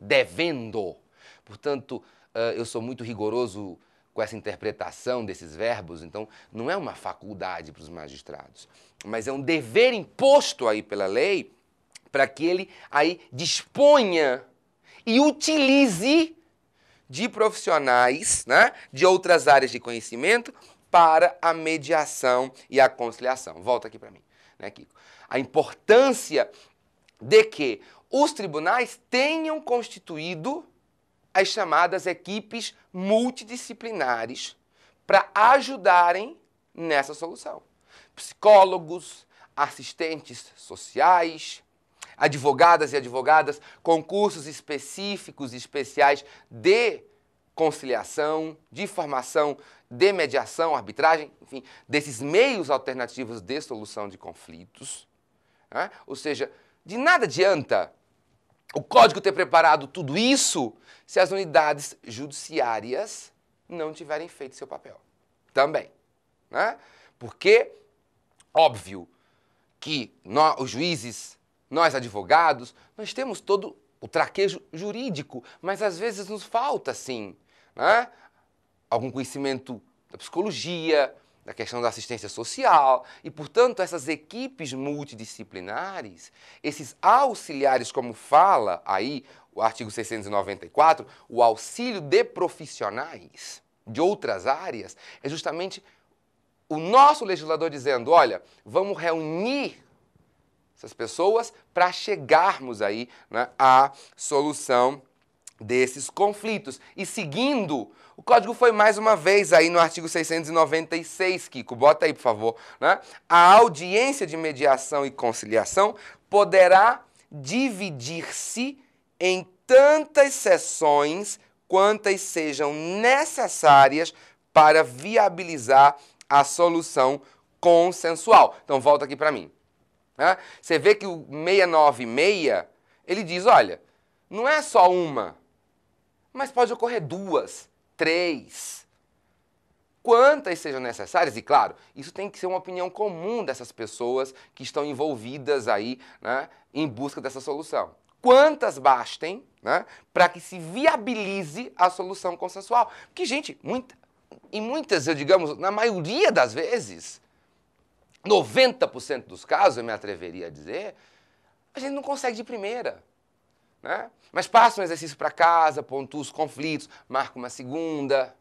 Speaker 1: Devendo. Portanto, uh, eu sou muito rigoroso com essa interpretação desses verbos, então não é uma faculdade para os magistrados, mas é um dever imposto aí pela lei para que ele aí disponha e utilize de profissionais né, de outras áreas de conhecimento para a mediação e a conciliação. Volta aqui para mim, né, Kiko? A importância de que os tribunais tenham constituído as chamadas equipes multidisciplinares para ajudarem nessa solução. Psicólogos, assistentes sociais, advogadas e advogadas, concursos específicos e especiais de conciliação, de formação, de mediação, arbitragem, enfim, desses meios alternativos de solução de conflitos. Né? Ou seja, de nada adianta o código ter preparado tudo isso se as unidades judiciárias não tiverem feito seu papel. Também. Né? Porque, óbvio, que nós, os juízes nós, advogados, nós temos todo o traquejo jurídico, mas às vezes nos falta, sim, né? algum conhecimento da psicologia, da questão da assistência social, e, portanto, essas equipes multidisciplinares, esses auxiliares, como fala aí o artigo 694, o auxílio de profissionais de outras áreas, é justamente o nosso legislador dizendo: olha, vamos reunir essas pessoas para chegarmos aí né, à solução desses conflitos. E seguindo, o código foi mais uma vez aí no artigo 696, Kiko, bota aí por favor, né? A audiência de mediação e conciliação poderá dividir-se em tantas sessões quantas sejam necessárias para viabilizar a solução consensual. Então volta aqui para mim. Né? Você vê que o 696, ele diz, olha, não é só uma, mas pode ocorrer duas, três, quantas sejam necessárias, e claro, isso tem que ser uma opinião comum dessas pessoas que estão envolvidas aí né, em busca dessa solução. Quantas bastem né, para que se viabilize a solução consensual? Porque, gente, muita, e muitas, eu digamos, na maioria das vezes, 90% dos casos, eu me atreveria a dizer, a gente não consegue de primeira. Né? Mas passa um exercício para casa, pontua os conflitos, marca uma segunda.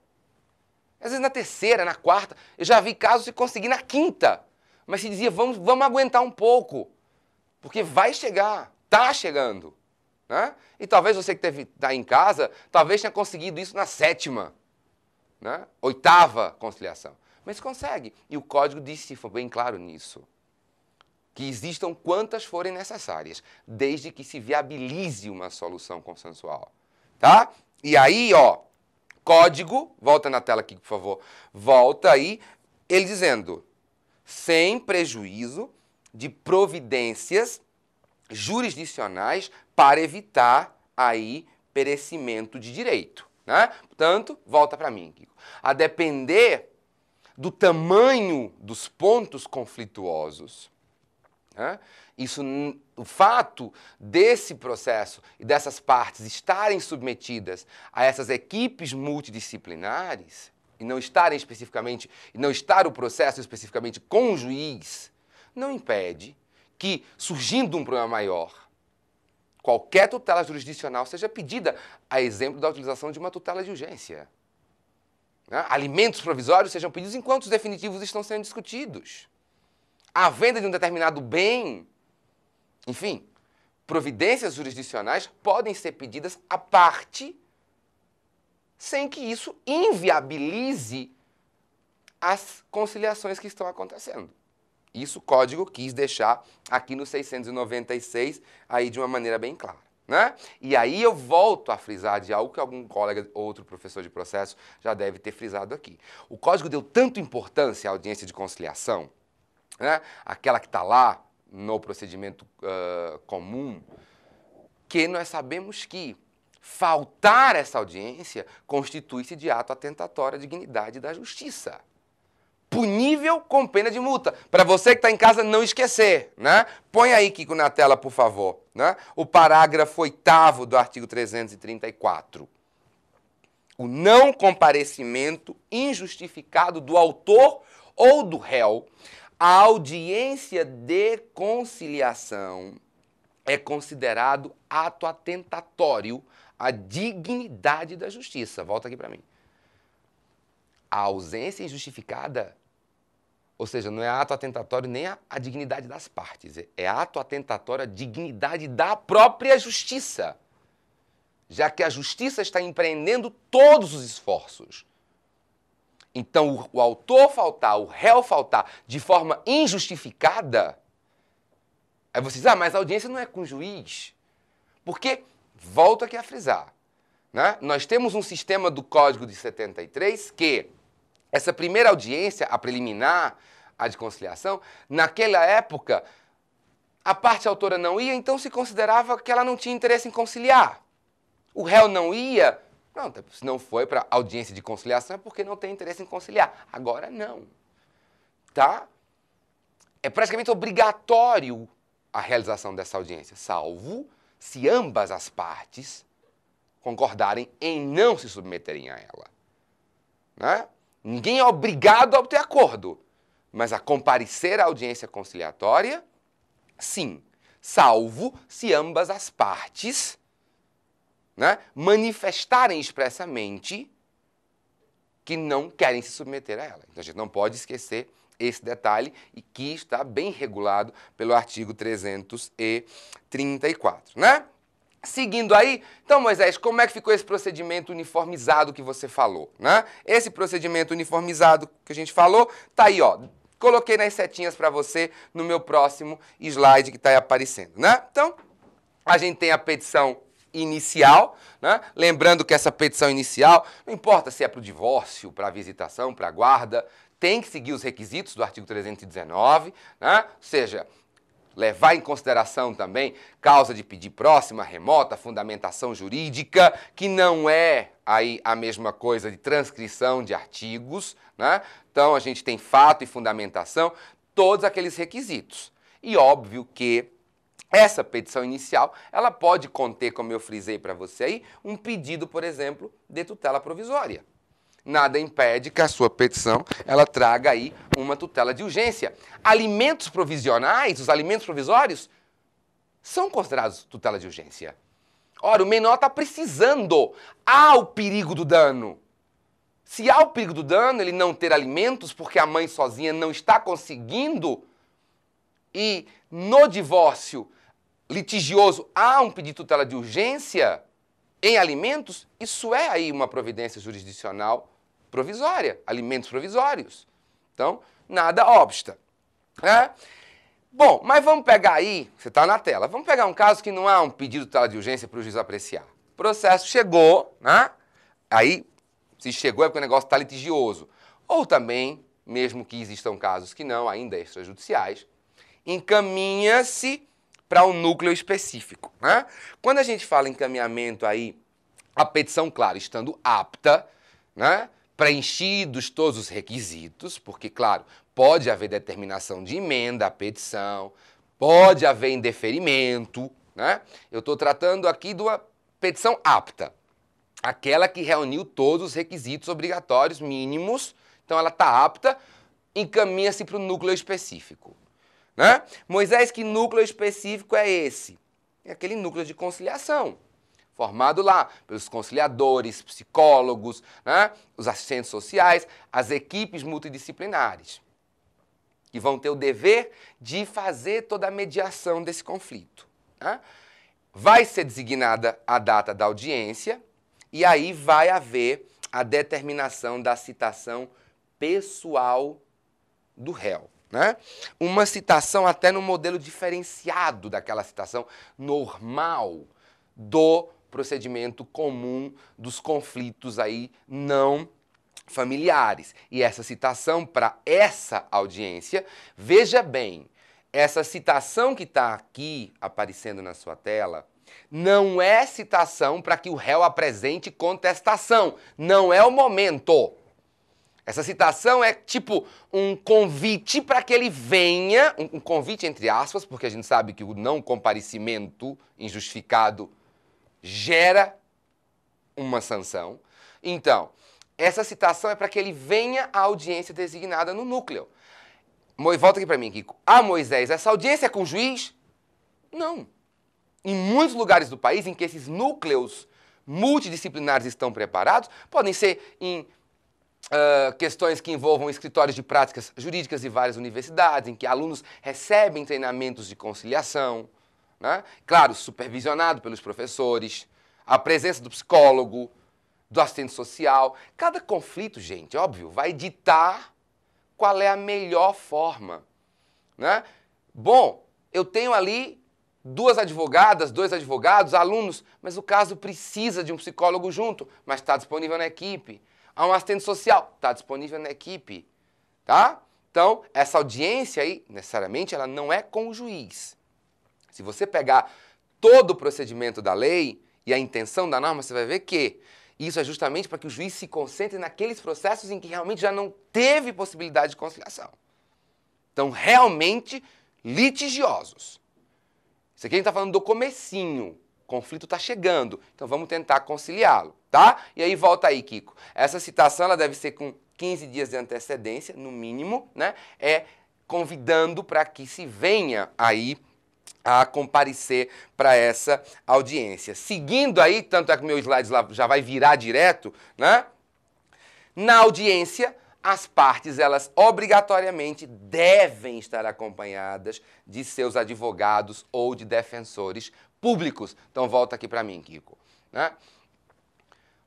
Speaker 1: Às vezes na terceira, na quarta, eu já vi casos que conseguir na quinta. Mas se dizia, vamos, vamos aguentar um pouco, porque vai chegar, está chegando. Né? E talvez você que está em casa, talvez tenha conseguido isso na sétima, né? oitava conciliação. Mas consegue. E o código disse foi bem claro nisso. Que existam quantas forem necessárias, desde que se viabilize uma solução consensual. Tá? E aí, ó, código, volta na tela aqui, por favor. Volta aí, ele dizendo: sem prejuízo de providências jurisdicionais para evitar aí perecimento de direito, né? Portanto, volta para mim, Kiko. A depender do tamanho dos pontos conflituosos. Né? Isso, o fato desse processo e dessas partes estarem submetidas a essas equipes multidisciplinares e não estarem especificamente e não estar o processo especificamente com o juiz não impede que surgindo um problema maior qualquer tutela jurisdicional seja pedida, a exemplo da utilização de uma tutela de urgência né, alimentos provisórios sejam pedidos enquanto os definitivos estão sendo discutidos. A venda de um determinado bem, enfim, providências jurisdicionais podem ser pedidas à parte sem que isso inviabilize as conciliações que estão acontecendo. Isso o código quis deixar aqui no 696 aí de uma maneira bem clara. Né? E aí eu volto a frisar de algo que algum colega, outro professor de processo, já deve ter frisado aqui. O código deu tanta importância à audiência de conciliação, né? aquela que está lá no procedimento uh, comum, que nós sabemos que faltar essa audiência constitui-se de ato atentatório à dignidade da justiça punível com pena de multa. Para você que está em casa, não esquecer, né? Põe aí, Kiko, na tela, por favor, né? O parágrafo 8 do artigo 334. O não comparecimento injustificado do autor ou do réu à audiência de conciliação é considerado ato atentatório à dignidade da justiça. Volta aqui para mim. A ausência injustificada ou seja, não é ato atentatório nem a, a dignidade das partes, é, é ato atentatório à dignidade da própria justiça, já que a justiça está empreendendo todos os esforços. Então, o, o autor faltar, o réu faltar de forma injustificada, aí você diz, ah, mas a audiência não é com o juiz. Porque, volto aqui a frisar, né? nós temos um sistema do Código de 73 que essa primeira audiência, a preliminar, a de conciliação, naquela época, a parte autora não ia, então se considerava que ela não tinha interesse em conciliar. O réu não ia, não, tá, se não foi para audiência de conciliação é porque não tem interesse em conciliar. Agora não. Tá? É praticamente obrigatório a realização dessa audiência, salvo se ambas as partes concordarem em não se submeterem a ela. Né? Ninguém é obrigado a obter acordo, mas a comparecer à audiência conciliatória, sim, salvo se ambas as partes né, manifestarem expressamente que não querem se submeter a ela. Então a gente não pode esquecer esse detalhe e que está bem regulado pelo artigo 334, né? Seguindo aí, então Moisés, como é que ficou esse procedimento uniformizado que você falou, né? Esse procedimento uniformizado que a gente falou, tá aí, ó. Coloquei nas setinhas para você no meu próximo slide que está aí aparecendo, né? Então, a gente tem a petição inicial, né? lembrando que essa petição inicial, não importa se é para o divórcio, para a visitação, para a guarda, tem que seguir os requisitos do artigo 319, né? ou seja, levar em consideração também causa de pedir próxima, remota, fundamentação jurídica, que não é aí a mesma coisa de transcrição de artigos, né? Então a gente tem fato e fundamentação, todos aqueles requisitos. E óbvio que essa petição inicial, ela pode conter, como eu frisei para você aí, um pedido, por exemplo, de tutela provisória nada impede que a sua petição ela traga aí uma tutela de urgência. Alimentos provisionais, os alimentos provisórios, são considerados tutela de urgência. Ora, o menor está precisando. Há o perigo do dano. Se há o perigo do dano, ele não ter alimentos porque a mãe sozinha não está conseguindo, e no divórcio litigioso há um pedido de tutela de urgência em alimentos, isso é aí uma providência jurisdicional provisória, alimentos provisórios. Então, nada obsta. Né? Bom, mas vamos pegar aí, você está na tela, vamos pegar um caso que não há um pedido de tela de urgência para o juiz apreciar. O processo chegou, né? aí se chegou é porque o negócio está litigioso. Ou também, mesmo que existam casos que não, ainda extrajudiciais, encaminha-se para um núcleo específico. Né? Quando a gente fala encaminhamento aí, a petição, claro, estando apta, né? preenchidos todos os requisitos, porque, claro, pode haver determinação de emenda à petição, pode haver indeferimento, né? Eu estou tratando aqui de uma petição apta, aquela que reuniu todos os requisitos obrigatórios mínimos, então ela está apta, encaminha-se para o núcleo específico. Né? Moisés, que núcleo específico é esse? É aquele núcleo de conciliação formado lá pelos conciliadores, psicólogos, né? os assistentes sociais, as equipes multidisciplinares, que vão ter o dever de fazer toda a mediação desse conflito. Né? Vai ser designada a data da audiência e aí vai haver a determinação da citação pessoal do réu. Né? Uma citação até no modelo diferenciado daquela citação normal do procedimento comum dos conflitos aí não familiares. E essa citação para essa audiência, veja bem, essa citação que está aqui aparecendo na sua tela não é citação para que o réu apresente contestação. Não é o momento. Essa citação é tipo um convite para que ele venha, um, um convite entre aspas, porque a gente sabe que o não comparecimento injustificado gera uma sanção. Então, essa citação é para que ele venha à audiência designada no núcleo. Volta aqui para mim, Kiko. Ah, Moisés, essa audiência é com o juiz? Não. Em muitos lugares do país em que esses núcleos multidisciplinares estão preparados, podem ser em uh, questões que envolvam escritórios de práticas jurídicas de várias universidades, em que alunos recebem treinamentos de conciliação, né? Claro, supervisionado pelos professores, a presença do psicólogo, do assistente social. Cada conflito, gente, óbvio, vai ditar qual é a melhor forma. Né? Bom, eu tenho ali duas advogadas, dois advogados, alunos, mas o caso precisa de um psicólogo junto, mas está disponível na equipe. Há um assistente social, está disponível na equipe. Tá? Então, essa audiência aí, necessariamente, ela não é com o juiz. Se você pegar todo o procedimento da lei e a intenção da norma, você vai ver que isso é justamente para que o juiz se concentre naqueles processos em que realmente já não teve possibilidade de conciliação. Então, realmente litigiosos. Isso aqui a gente está falando do comecinho. O conflito está chegando, então vamos tentar conciliá-lo, tá? E aí volta aí, Kiko. Essa citação ela deve ser com 15 dias de antecedência, no mínimo, né? É convidando para que se venha aí a comparecer para essa audiência. Seguindo aí, tanto é que meu slide já vai virar direto, né? Na audiência, as partes elas obrigatoriamente devem estar acompanhadas de seus advogados ou de defensores públicos. Então volta aqui para mim, Kiko. Né?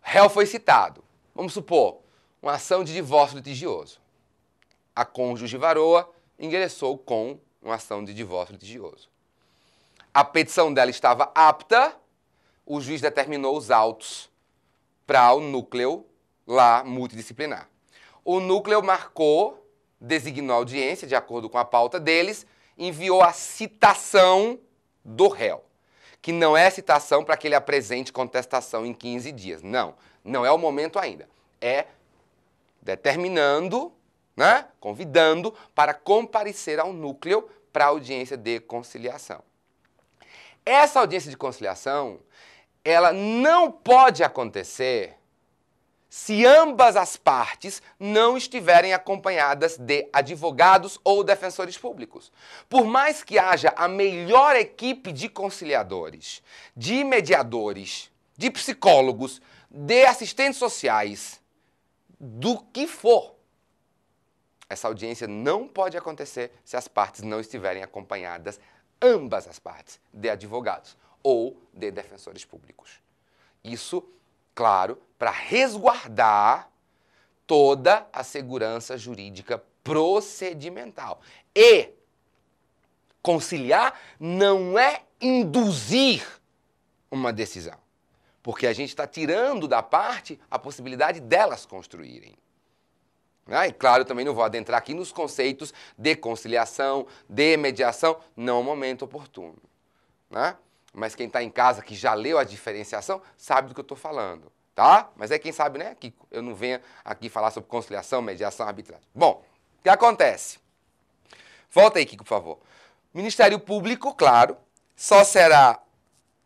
Speaker 1: Réu foi citado. Vamos supor, uma ação de divórcio litigioso. A cônjuge varoa ingressou com uma ação de divórcio litigioso a petição dela estava apta, o juiz determinou os autos para o núcleo lá multidisciplinar. O núcleo marcou, designou a audiência, de acordo com a pauta deles, enviou a citação do réu, que não é citação para que ele apresente contestação em 15 dias. Não, não é o momento ainda. É determinando, né, convidando para comparecer ao núcleo para audiência de conciliação. Essa audiência de conciliação, ela não pode acontecer se ambas as partes não estiverem acompanhadas de advogados ou defensores públicos. Por mais que haja a melhor equipe de conciliadores, de mediadores, de psicólogos, de assistentes sociais, do que for, essa audiência não pode acontecer se as partes não estiverem acompanhadas ambas as partes, de advogados ou de defensores públicos. Isso, claro, para resguardar toda a segurança jurídica procedimental. E conciliar não é induzir uma decisão, porque a gente está tirando da parte a possibilidade delas construírem. Ah, e claro, também não vou adentrar aqui nos conceitos de conciliação, de mediação, não é o momento oportuno. Né? Mas quem está em casa que já leu a diferenciação sabe do que eu estou falando, tá? Mas é quem sabe, né? Que eu não venha aqui falar sobre conciliação, mediação, arbitragem. Bom, o que acontece? Volta aí, Kiko, por favor. Ministério Público, claro, só será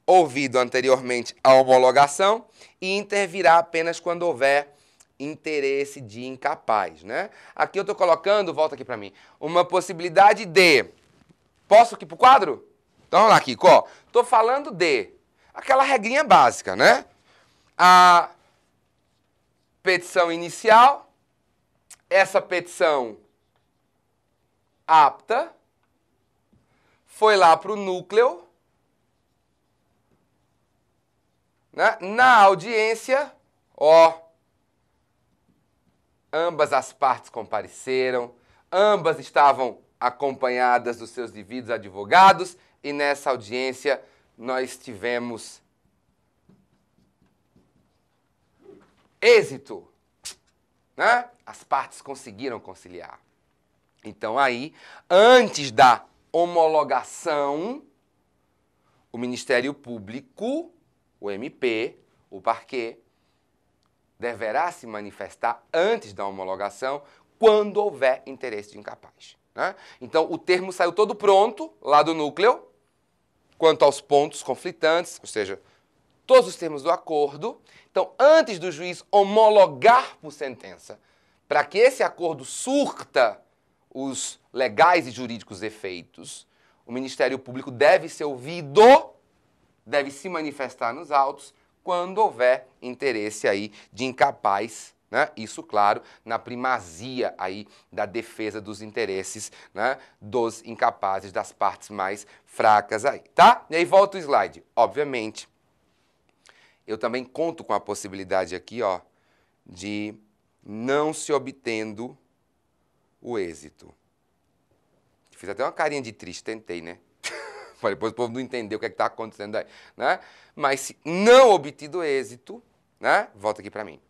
Speaker 1: ouvido anteriormente à homologação e intervirá apenas quando houver interesse de incapaz, né? Aqui eu estou colocando, volta aqui para mim, uma possibilidade de... Posso aqui pro quadro? Então, olha lá, Kiko, ó. Tô falando de aquela regrinha básica, né? A petição inicial, essa petição apta, foi lá para o núcleo, né? na audiência, ó, Ambas as partes compareceram, ambas estavam acompanhadas dos seus devidos advogados e nessa audiência nós tivemos êxito. Né? As partes conseguiram conciliar. Então, aí, antes da homologação, o Ministério Público, o MP, o Parquet, deverá se manifestar antes da homologação quando houver interesse de incapaz. Né? Então, o termo saiu todo pronto lá do núcleo, quanto aos pontos conflitantes, ou seja, todos os termos do acordo. Então, antes do juiz homologar por sentença, para que esse acordo surta os legais e jurídicos efeitos, o Ministério Público deve ser ouvido, deve se manifestar nos autos quando houver interesse aí de incapaz né? Isso, claro, na primazia aí da defesa dos interesses né? dos incapazes, das partes mais fracas aí, tá? E aí volta o slide. Obviamente, eu também conto com a possibilidade aqui, ó, de não se obtendo o êxito. Fiz até uma carinha de triste, tentei, né? para depois o povo não entender o que é está acontecendo aí. Né? Mas se não obtido êxito, né? volta aqui para mim.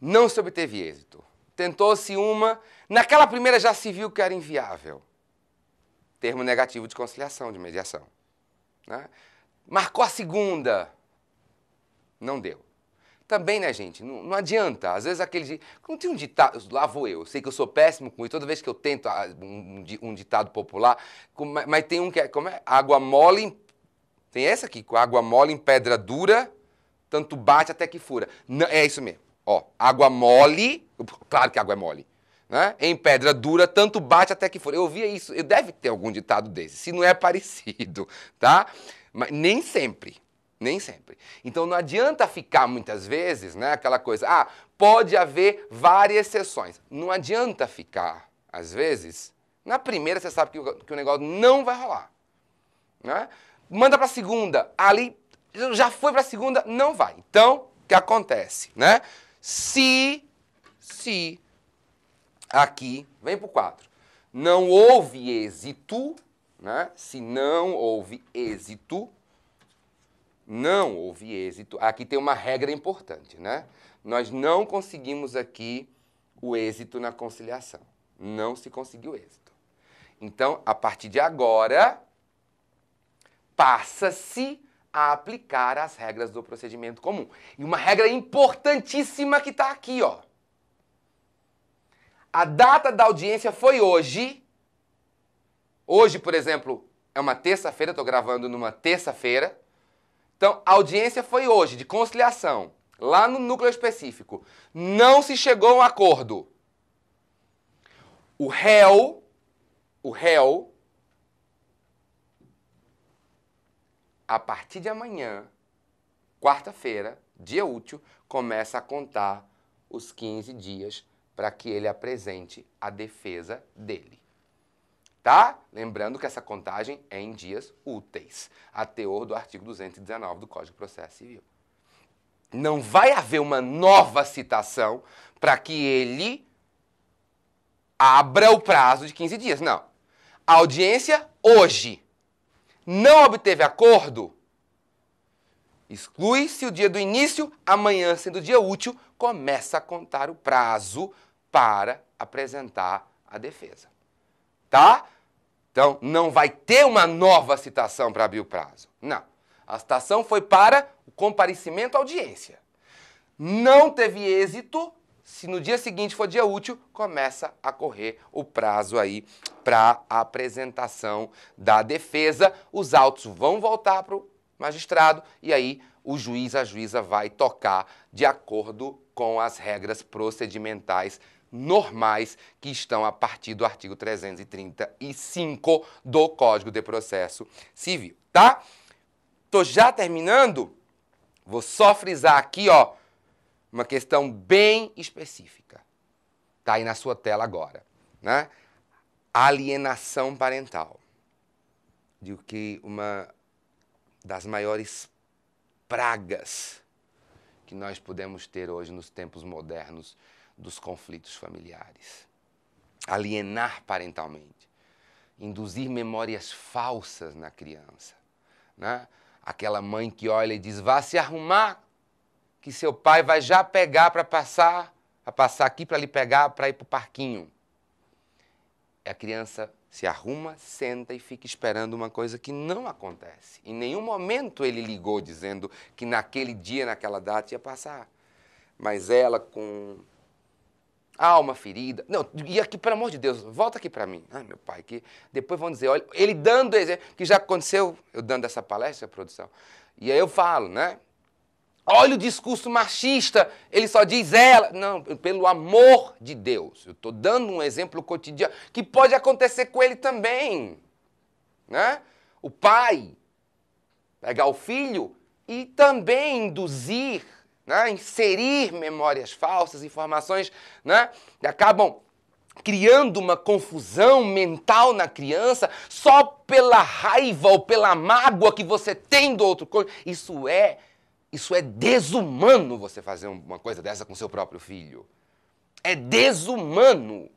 Speaker 1: Não se obteve êxito. Tentou-se uma, naquela primeira já se viu que era inviável. Termo negativo de conciliação, de mediação. Né? Marcou a segunda, não deu. Também, né, gente? Não, não adianta. Às vezes aquele. Não tem um ditado. Lá vou eu. Sei que eu sou péssimo com isso. Toda vez que eu tento ah, um, um ditado popular. Mas tem um que é. Como é? Água mole. Tem essa aqui. Água mole em pedra dura. Tanto bate até que fura. Não, é isso mesmo. Ó. Água mole. Claro que água é mole. Né? Em pedra dura, tanto bate até que fura. Eu ouvia isso. Eu deve ter algum ditado desse. Se não é parecido, tá? Mas nem sempre. Nem sempre. Então não adianta ficar muitas vezes, né, aquela coisa, ah, pode haver várias exceções. Não adianta ficar, às vezes, na primeira você sabe que o, que o negócio não vai rolar. Né? Manda para a segunda, ali já foi para a segunda, não vai. Então, o que acontece, né? Se se aqui, vem para o quatro Não houve êxito, né? Se não houve êxito, não houve êxito, aqui tem uma regra importante, né? Nós não conseguimos aqui o êxito na conciliação. Não se conseguiu êxito. Então, a partir de agora, passa-se a aplicar as regras do procedimento comum. E uma regra importantíssima que está aqui, ó. A data da audiência foi hoje. Hoje, por exemplo, é uma terça-feira, estou gravando numa terça-feira. Então, a audiência foi hoje, de conciliação, lá no núcleo específico. Não se chegou a um acordo. O réu, o réu, a partir de amanhã, quarta-feira, dia útil, começa a contar os 15 dias para que ele apresente a defesa dele tá? Lembrando que essa contagem é em dias úteis, a teor do artigo 219 do Código de Processo Civil. Não vai haver uma nova citação para que ele abra o prazo de 15 dias. Não. A audiência hoje não obteve acordo, exclui-se o dia do início, amanhã sendo dia útil, começa a contar o prazo para apresentar a defesa. Tá? Então, não vai ter uma nova citação para abrir o prazo. Não. A citação foi para o comparecimento à audiência. Não teve êxito, se no dia seguinte for dia útil, começa a correr o prazo aí para a apresentação da defesa. Os autos vão voltar para o magistrado e aí o juiz, a juíza vai tocar de acordo com as regras procedimentais normais que estão a partir do artigo 335 do Código de Processo Civil, tá? Tô já terminando. Vou só frisar aqui, ó, uma questão bem específica. Tá aí na sua tela agora, né? Alienação parental. Digo que uma das maiores pragas que nós podemos ter hoje nos tempos modernos dos conflitos familiares. Alienar parentalmente. Induzir memórias falsas na criança. Né? Aquela mãe que olha e diz: vá se arrumar, que seu pai vai já pegar para passar, a passar aqui para lhe pegar para ir para o parquinho. E a criança se arruma, senta e fica esperando uma coisa que não acontece. Em nenhum momento ele ligou dizendo que naquele dia, naquela data ia passar. Mas ela, com alma ferida. Não, e aqui, pelo amor de Deus, volta aqui para mim. Ai, meu pai, que depois vão dizer, olha, ele dando exemplo, que já aconteceu, eu dando essa palestra, produção, e aí eu falo, né? Olha o discurso machista, ele só diz ela. Não, pelo amor de Deus, eu estou dando um exemplo cotidiano que pode acontecer com ele também. Né? O pai pegar o filho e também induzir né? inserir memórias falsas, informações né? que acabam criando uma confusão mental na criança só pela raiva ou pela mágoa que você tem do outro. Isso é isso é desumano você fazer uma coisa dessa com seu próprio filho. É desumano.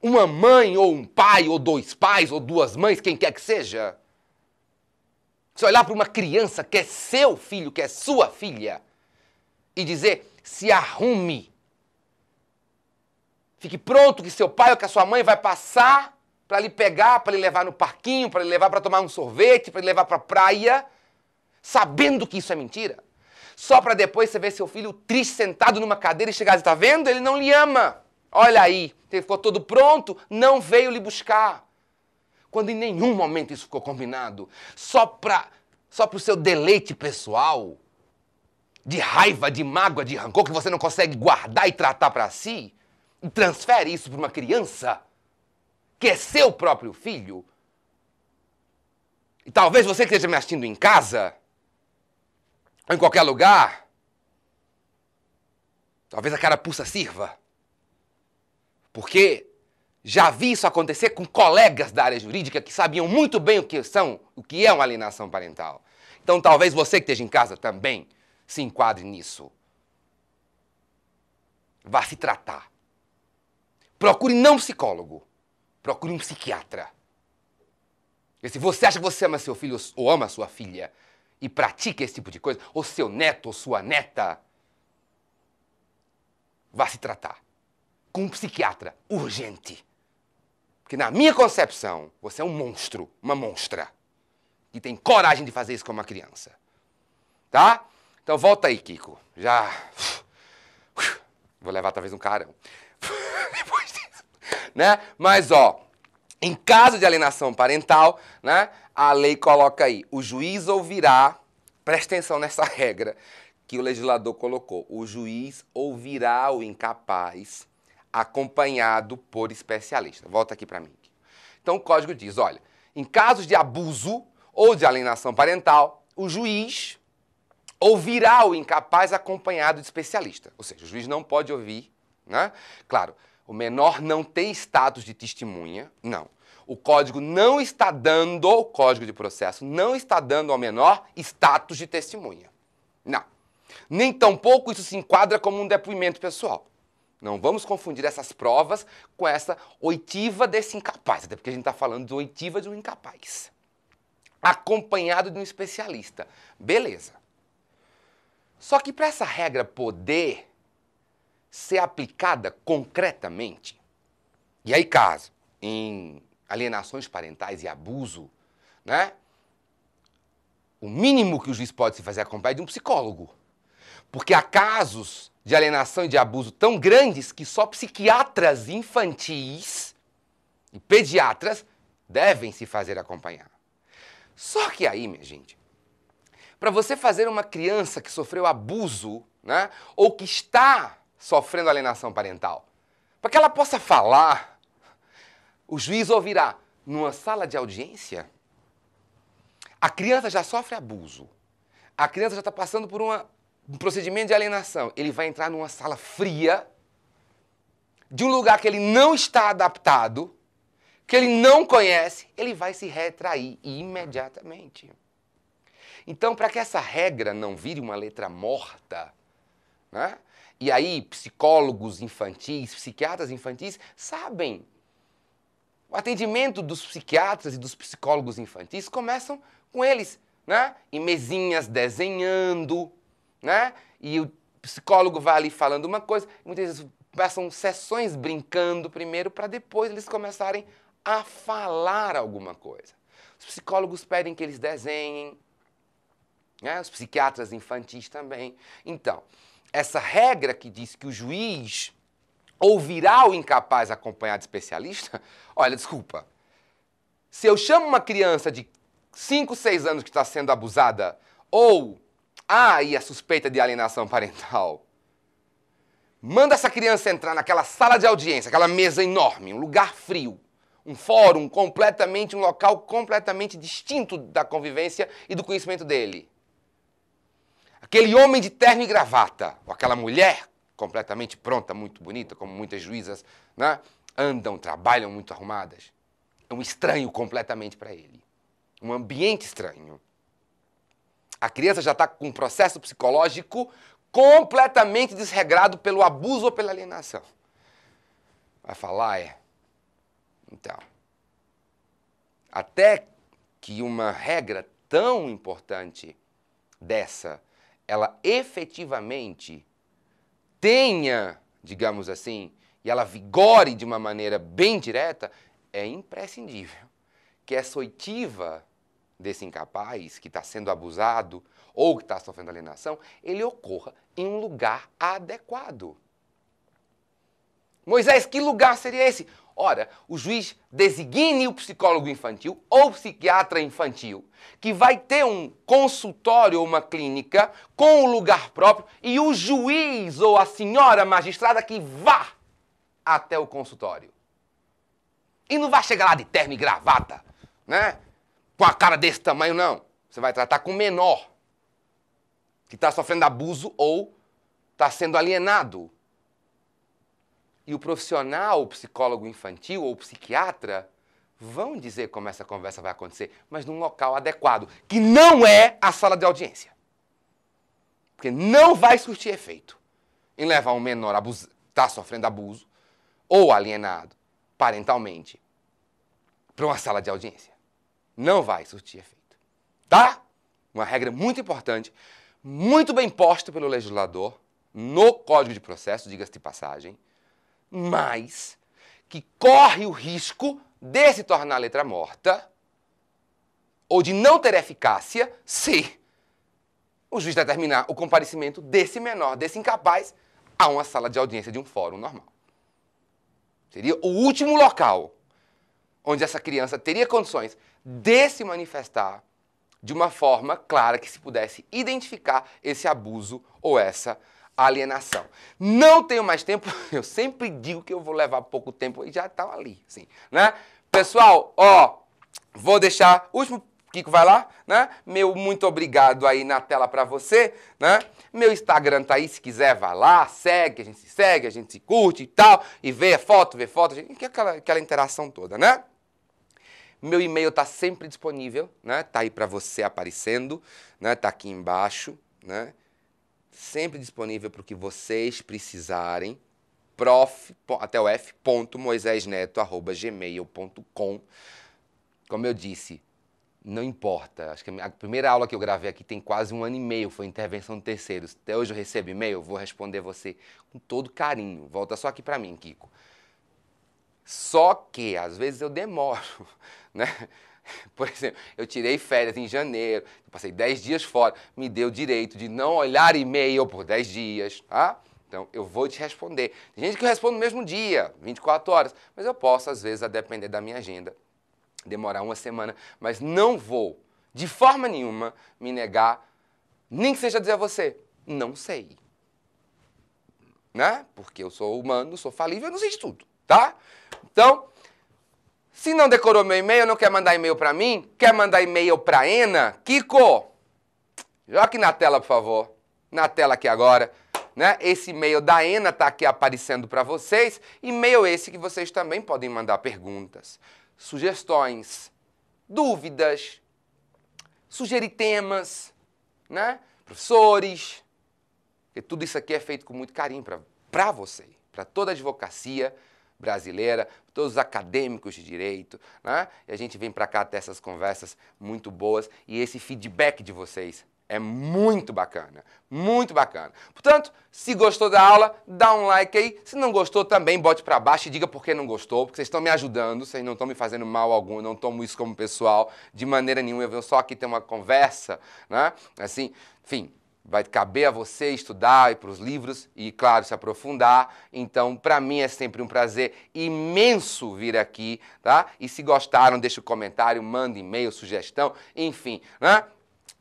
Speaker 1: Uma mãe ou um pai ou dois pais ou duas mães, quem quer que seja, se olhar para uma criança que é seu filho, que é sua filha, e dizer: se arrume. Fique pronto que seu pai ou que a sua mãe vai passar para lhe pegar, para lhe levar no parquinho, para lhe levar para tomar um sorvete, para lhe levar para a praia, sabendo que isso é mentira. Só para depois você ver seu filho triste sentado numa cadeira e chegar e está vendo? Ele não lhe ama. Olha aí, ele ficou todo pronto, não veio lhe buscar. Quando em nenhum momento isso ficou combinado, só para só para o seu deleite pessoal, de raiva, de mágoa, de rancor que você não consegue guardar e tratar para si, e transfere isso para uma criança que é seu próprio filho. E talvez você que esteja me assistindo em casa, ou em qualquer lugar, talvez a carapuça sirva. Porque já vi isso acontecer com colegas da área jurídica que sabiam muito bem o que são, o que é uma alienação parental. Então talvez você que esteja em casa também se enquadre nisso. Vá se tratar. Procure não um psicólogo. Procure um psiquiatra. E se você acha que você ama seu filho ou ama sua filha e pratica esse tipo de coisa, ou seu neto ou sua neta, vá se tratar com um psiquiatra urgente. Porque na minha concepção, você é um monstro, uma monstra, que tem coragem de fazer isso com uma criança. Tá? Então volta aí, Kiko. Já. Vou levar talvez um carão. Depois disso. Né? Mas, ó, em caso de alienação parental, né, a lei coloca aí: o juiz ouvirá, presta atenção nessa regra que o legislador colocou: o juiz ouvirá o incapaz acompanhado por especialista. Volta aqui para mim. Então o código diz: olha, em casos de abuso ou de alienação parental, o juiz ouvirá o incapaz acompanhado de especialista. Ou seja, o juiz não pode ouvir, né? Claro, o menor não tem status de testemunha, não. O código não está dando, o código de processo não está dando ao menor status de testemunha. Não. Nem tampouco isso se enquadra como um depoimento pessoal. Não vamos confundir essas provas com essa oitiva desse incapaz, até porque a gente está falando de oitiva de um incapaz. Acompanhado de um especialista. Beleza. Só que para essa regra poder ser aplicada concretamente, e aí caso em alienações parentais e abuso, né? O mínimo que o juiz pode se fazer é acompanhar é de um psicólogo. Porque há casos de alienação e de abuso tão grandes que só psiquiatras infantis e pediatras devem se fazer acompanhar. Só que aí, minha gente, para você fazer uma criança que sofreu abuso, né, ou que está sofrendo alienação parental, para que ela possa falar, o juiz ouvirá numa sala de audiência. A criança já sofre abuso. A criança já está passando por uma, um procedimento de alienação. Ele vai entrar numa sala fria, de um lugar que ele não está adaptado, que ele não conhece, ele vai se retrair imediatamente. Então, para que essa regra não vire uma letra morta, né? e aí psicólogos infantis, psiquiatras infantis sabem. O atendimento dos psiquiatras e dos psicólogos infantis começam com eles, né? Em mesinhas desenhando, né? E o psicólogo vai ali falando uma coisa, muitas vezes passam sessões brincando primeiro para depois eles começarem a falar alguma coisa. Os psicólogos pedem que eles desenhem, né? os psiquiatras infantis também. Então, essa regra que diz que o juiz ouvirá o incapaz acompanhado de especialista, olha, desculpa. Se eu chamo uma criança de 5, 6 anos que está sendo abusada, ou há ah, aí a é suspeita de alienação parental, manda essa criança entrar naquela sala de audiência, aquela mesa enorme, um lugar frio, um fórum completamente, um local completamente distinto da convivência e do conhecimento dele aquele homem de terno e gravata, ou aquela mulher completamente pronta, muito bonita, como muitas juízas, né? andam, trabalham muito arrumadas. É um estranho completamente para ele. Um ambiente estranho. A criança já está com um processo psicológico completamente desregrado pelo abuso ou pela alienação. Vai falar, é. Então, até que uma regra tão importante dessa ela efetivamente tenha, digamos assim, e ela vigore de uma maneira bem direta, é imprescindível que essa oitiva desse incapaz que está sendo abusado ou que está sofrendo alienação, ele ocorra em um lugar adequado. Moisés, que lugar seria esse? Ora, o juiz designe o psicólogo infantil ou psiquiatra infantil, que vai ter um consultório ou uma clínica com o lugar próprio e o juiz ou a senhora magistrada que vá até o consultório. E não vai chegar lá de terno e gravata, né? Com a cara desse tamanho, não. Você vai tratar com o menor que está sofrendo abuso ou está sendo alienado e o profissional, o psicólogo infantil ou psiquiatra vão dizer como essa conversa vai acontecer, mas num local adequado, que não é a sala de audiência. Porque não vai surtir efeito em levar um menor que está sofrendo abuso ou alienado parentalmente para uma sala de audiência. Não vai surtir efeito. Tá? Uma regra muito importante, muito bem posta pelo legislador no Código de Processo, diga-se de passagem mas que corre o risco de se tornar letra morta ou de não ter eficácia se o juiz determinar o comparecimento desse menor, desse incapaz, a uma sala de audiência de um fórum normal. Seria o último local onde essa criança teria condições de se manifestar de uma forma clara que se pudesse identificar esse abuso ou essa alienação. Não tenho mais tempo, eu sempre digo que eu vou levar pouco tempo e já estava tá ali, assim, né? Pessoal, ó, vou deixar último Kiko vai lá, né? Meu muito obrigado aí na tela para você, né? Meu Instagram tá aí, se quiser vá lá, segue, a gente se segue, a gente se curte e tal, e vê a foto, vê foto, gente, aquela, aquela interação toda, né? Meu e-mail tá sempre disponível, né? Tá aí para você aparecendo, né? Tá aqui embaixo, né? sempre disponível para o que vocês precisarem. Prof, até o F, ponto, moisésneto, arroba, com. Como eu disse, não importa. Acho que a primeira aula que eu gravei aqui tem quase um ano e meio, foi intervenção de terceiros. Até hoje eu recebo e-mail, vou responder você com todo carinho. Volta só aqui para mim, Kiko. Só que às vezes eu demoro, né? Por exemplo, eu tirei férias em janeiro, passei 10 dias fora, me deu o direito de não olhar e-mail por 10 dias, tá? Então, eu vou te responder. Tem gente que eu respondo no mesmo dia, 24 horas, mas eu posso, às vezes, a depender da minha agenda, demorar uma semana, mas não vou, de forma nenhuma, me negar, nem que seja dizer a você, não sei. Né? Porque eu sou humano, sou falível, eu não sei de tudo, tá? Então, se não decorou meu e-mail, não quer mandar e-mail para mim? Quer mandar e-mail para Ena? Kiko, jogue na tela, por favor. Na tela aqui agora. Né? Esse e-mail da Ena está aqui aparecendo para vocês. E-mail esse que vocês também podem mandar perguntas, sugestões, dúvidas, sugerir temas, né? professores. Porque tudo isso aqui é feito com muito carinho para você, para toda a advocacia brasileira, todos os acadêmicos de direito, né? E a gente vem para cá ter essas conversas muito boas e esse feedback de vocês é muito bacana, muito bacana. Portanto, se gostou da aula, dá um like aí. Se não gostou também, bote para baixo e diga por que não gostou, porque vocês estão me ajudando, vocês não estão me fazendo mal algum, não tomo isso como pessoal de maneira nenhuma. Eu venho só aqui ter uma conversa, né? Assim, enfim, Vai caber a você estudar, ir para os livros e, claro, se aprofundar. Então, para mim é sempre um prazer imenso vir aqui, tá? E se gostaram, deixa o um comentário, manda e-mail, sugestão, enfim, né?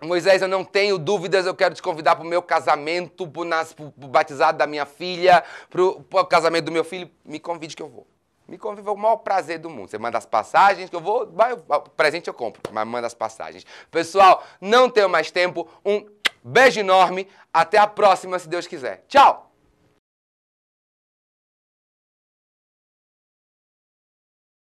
Speaker 1: Moisés, eu não tenho dúvidas, eu quero te convidar para o meu casamento, para o batizado da minha filha, para o casamento do meu filho. Me convide que eu vou. Me convido com o maior prazer do mundo. Você manda as passagens que eu vou. Vai, presente eu compro, mas manda as passagens. Pessoal, não tenho mais tempo. Um Beijo enorme, até a próxima, se Deus quiser. Tchau!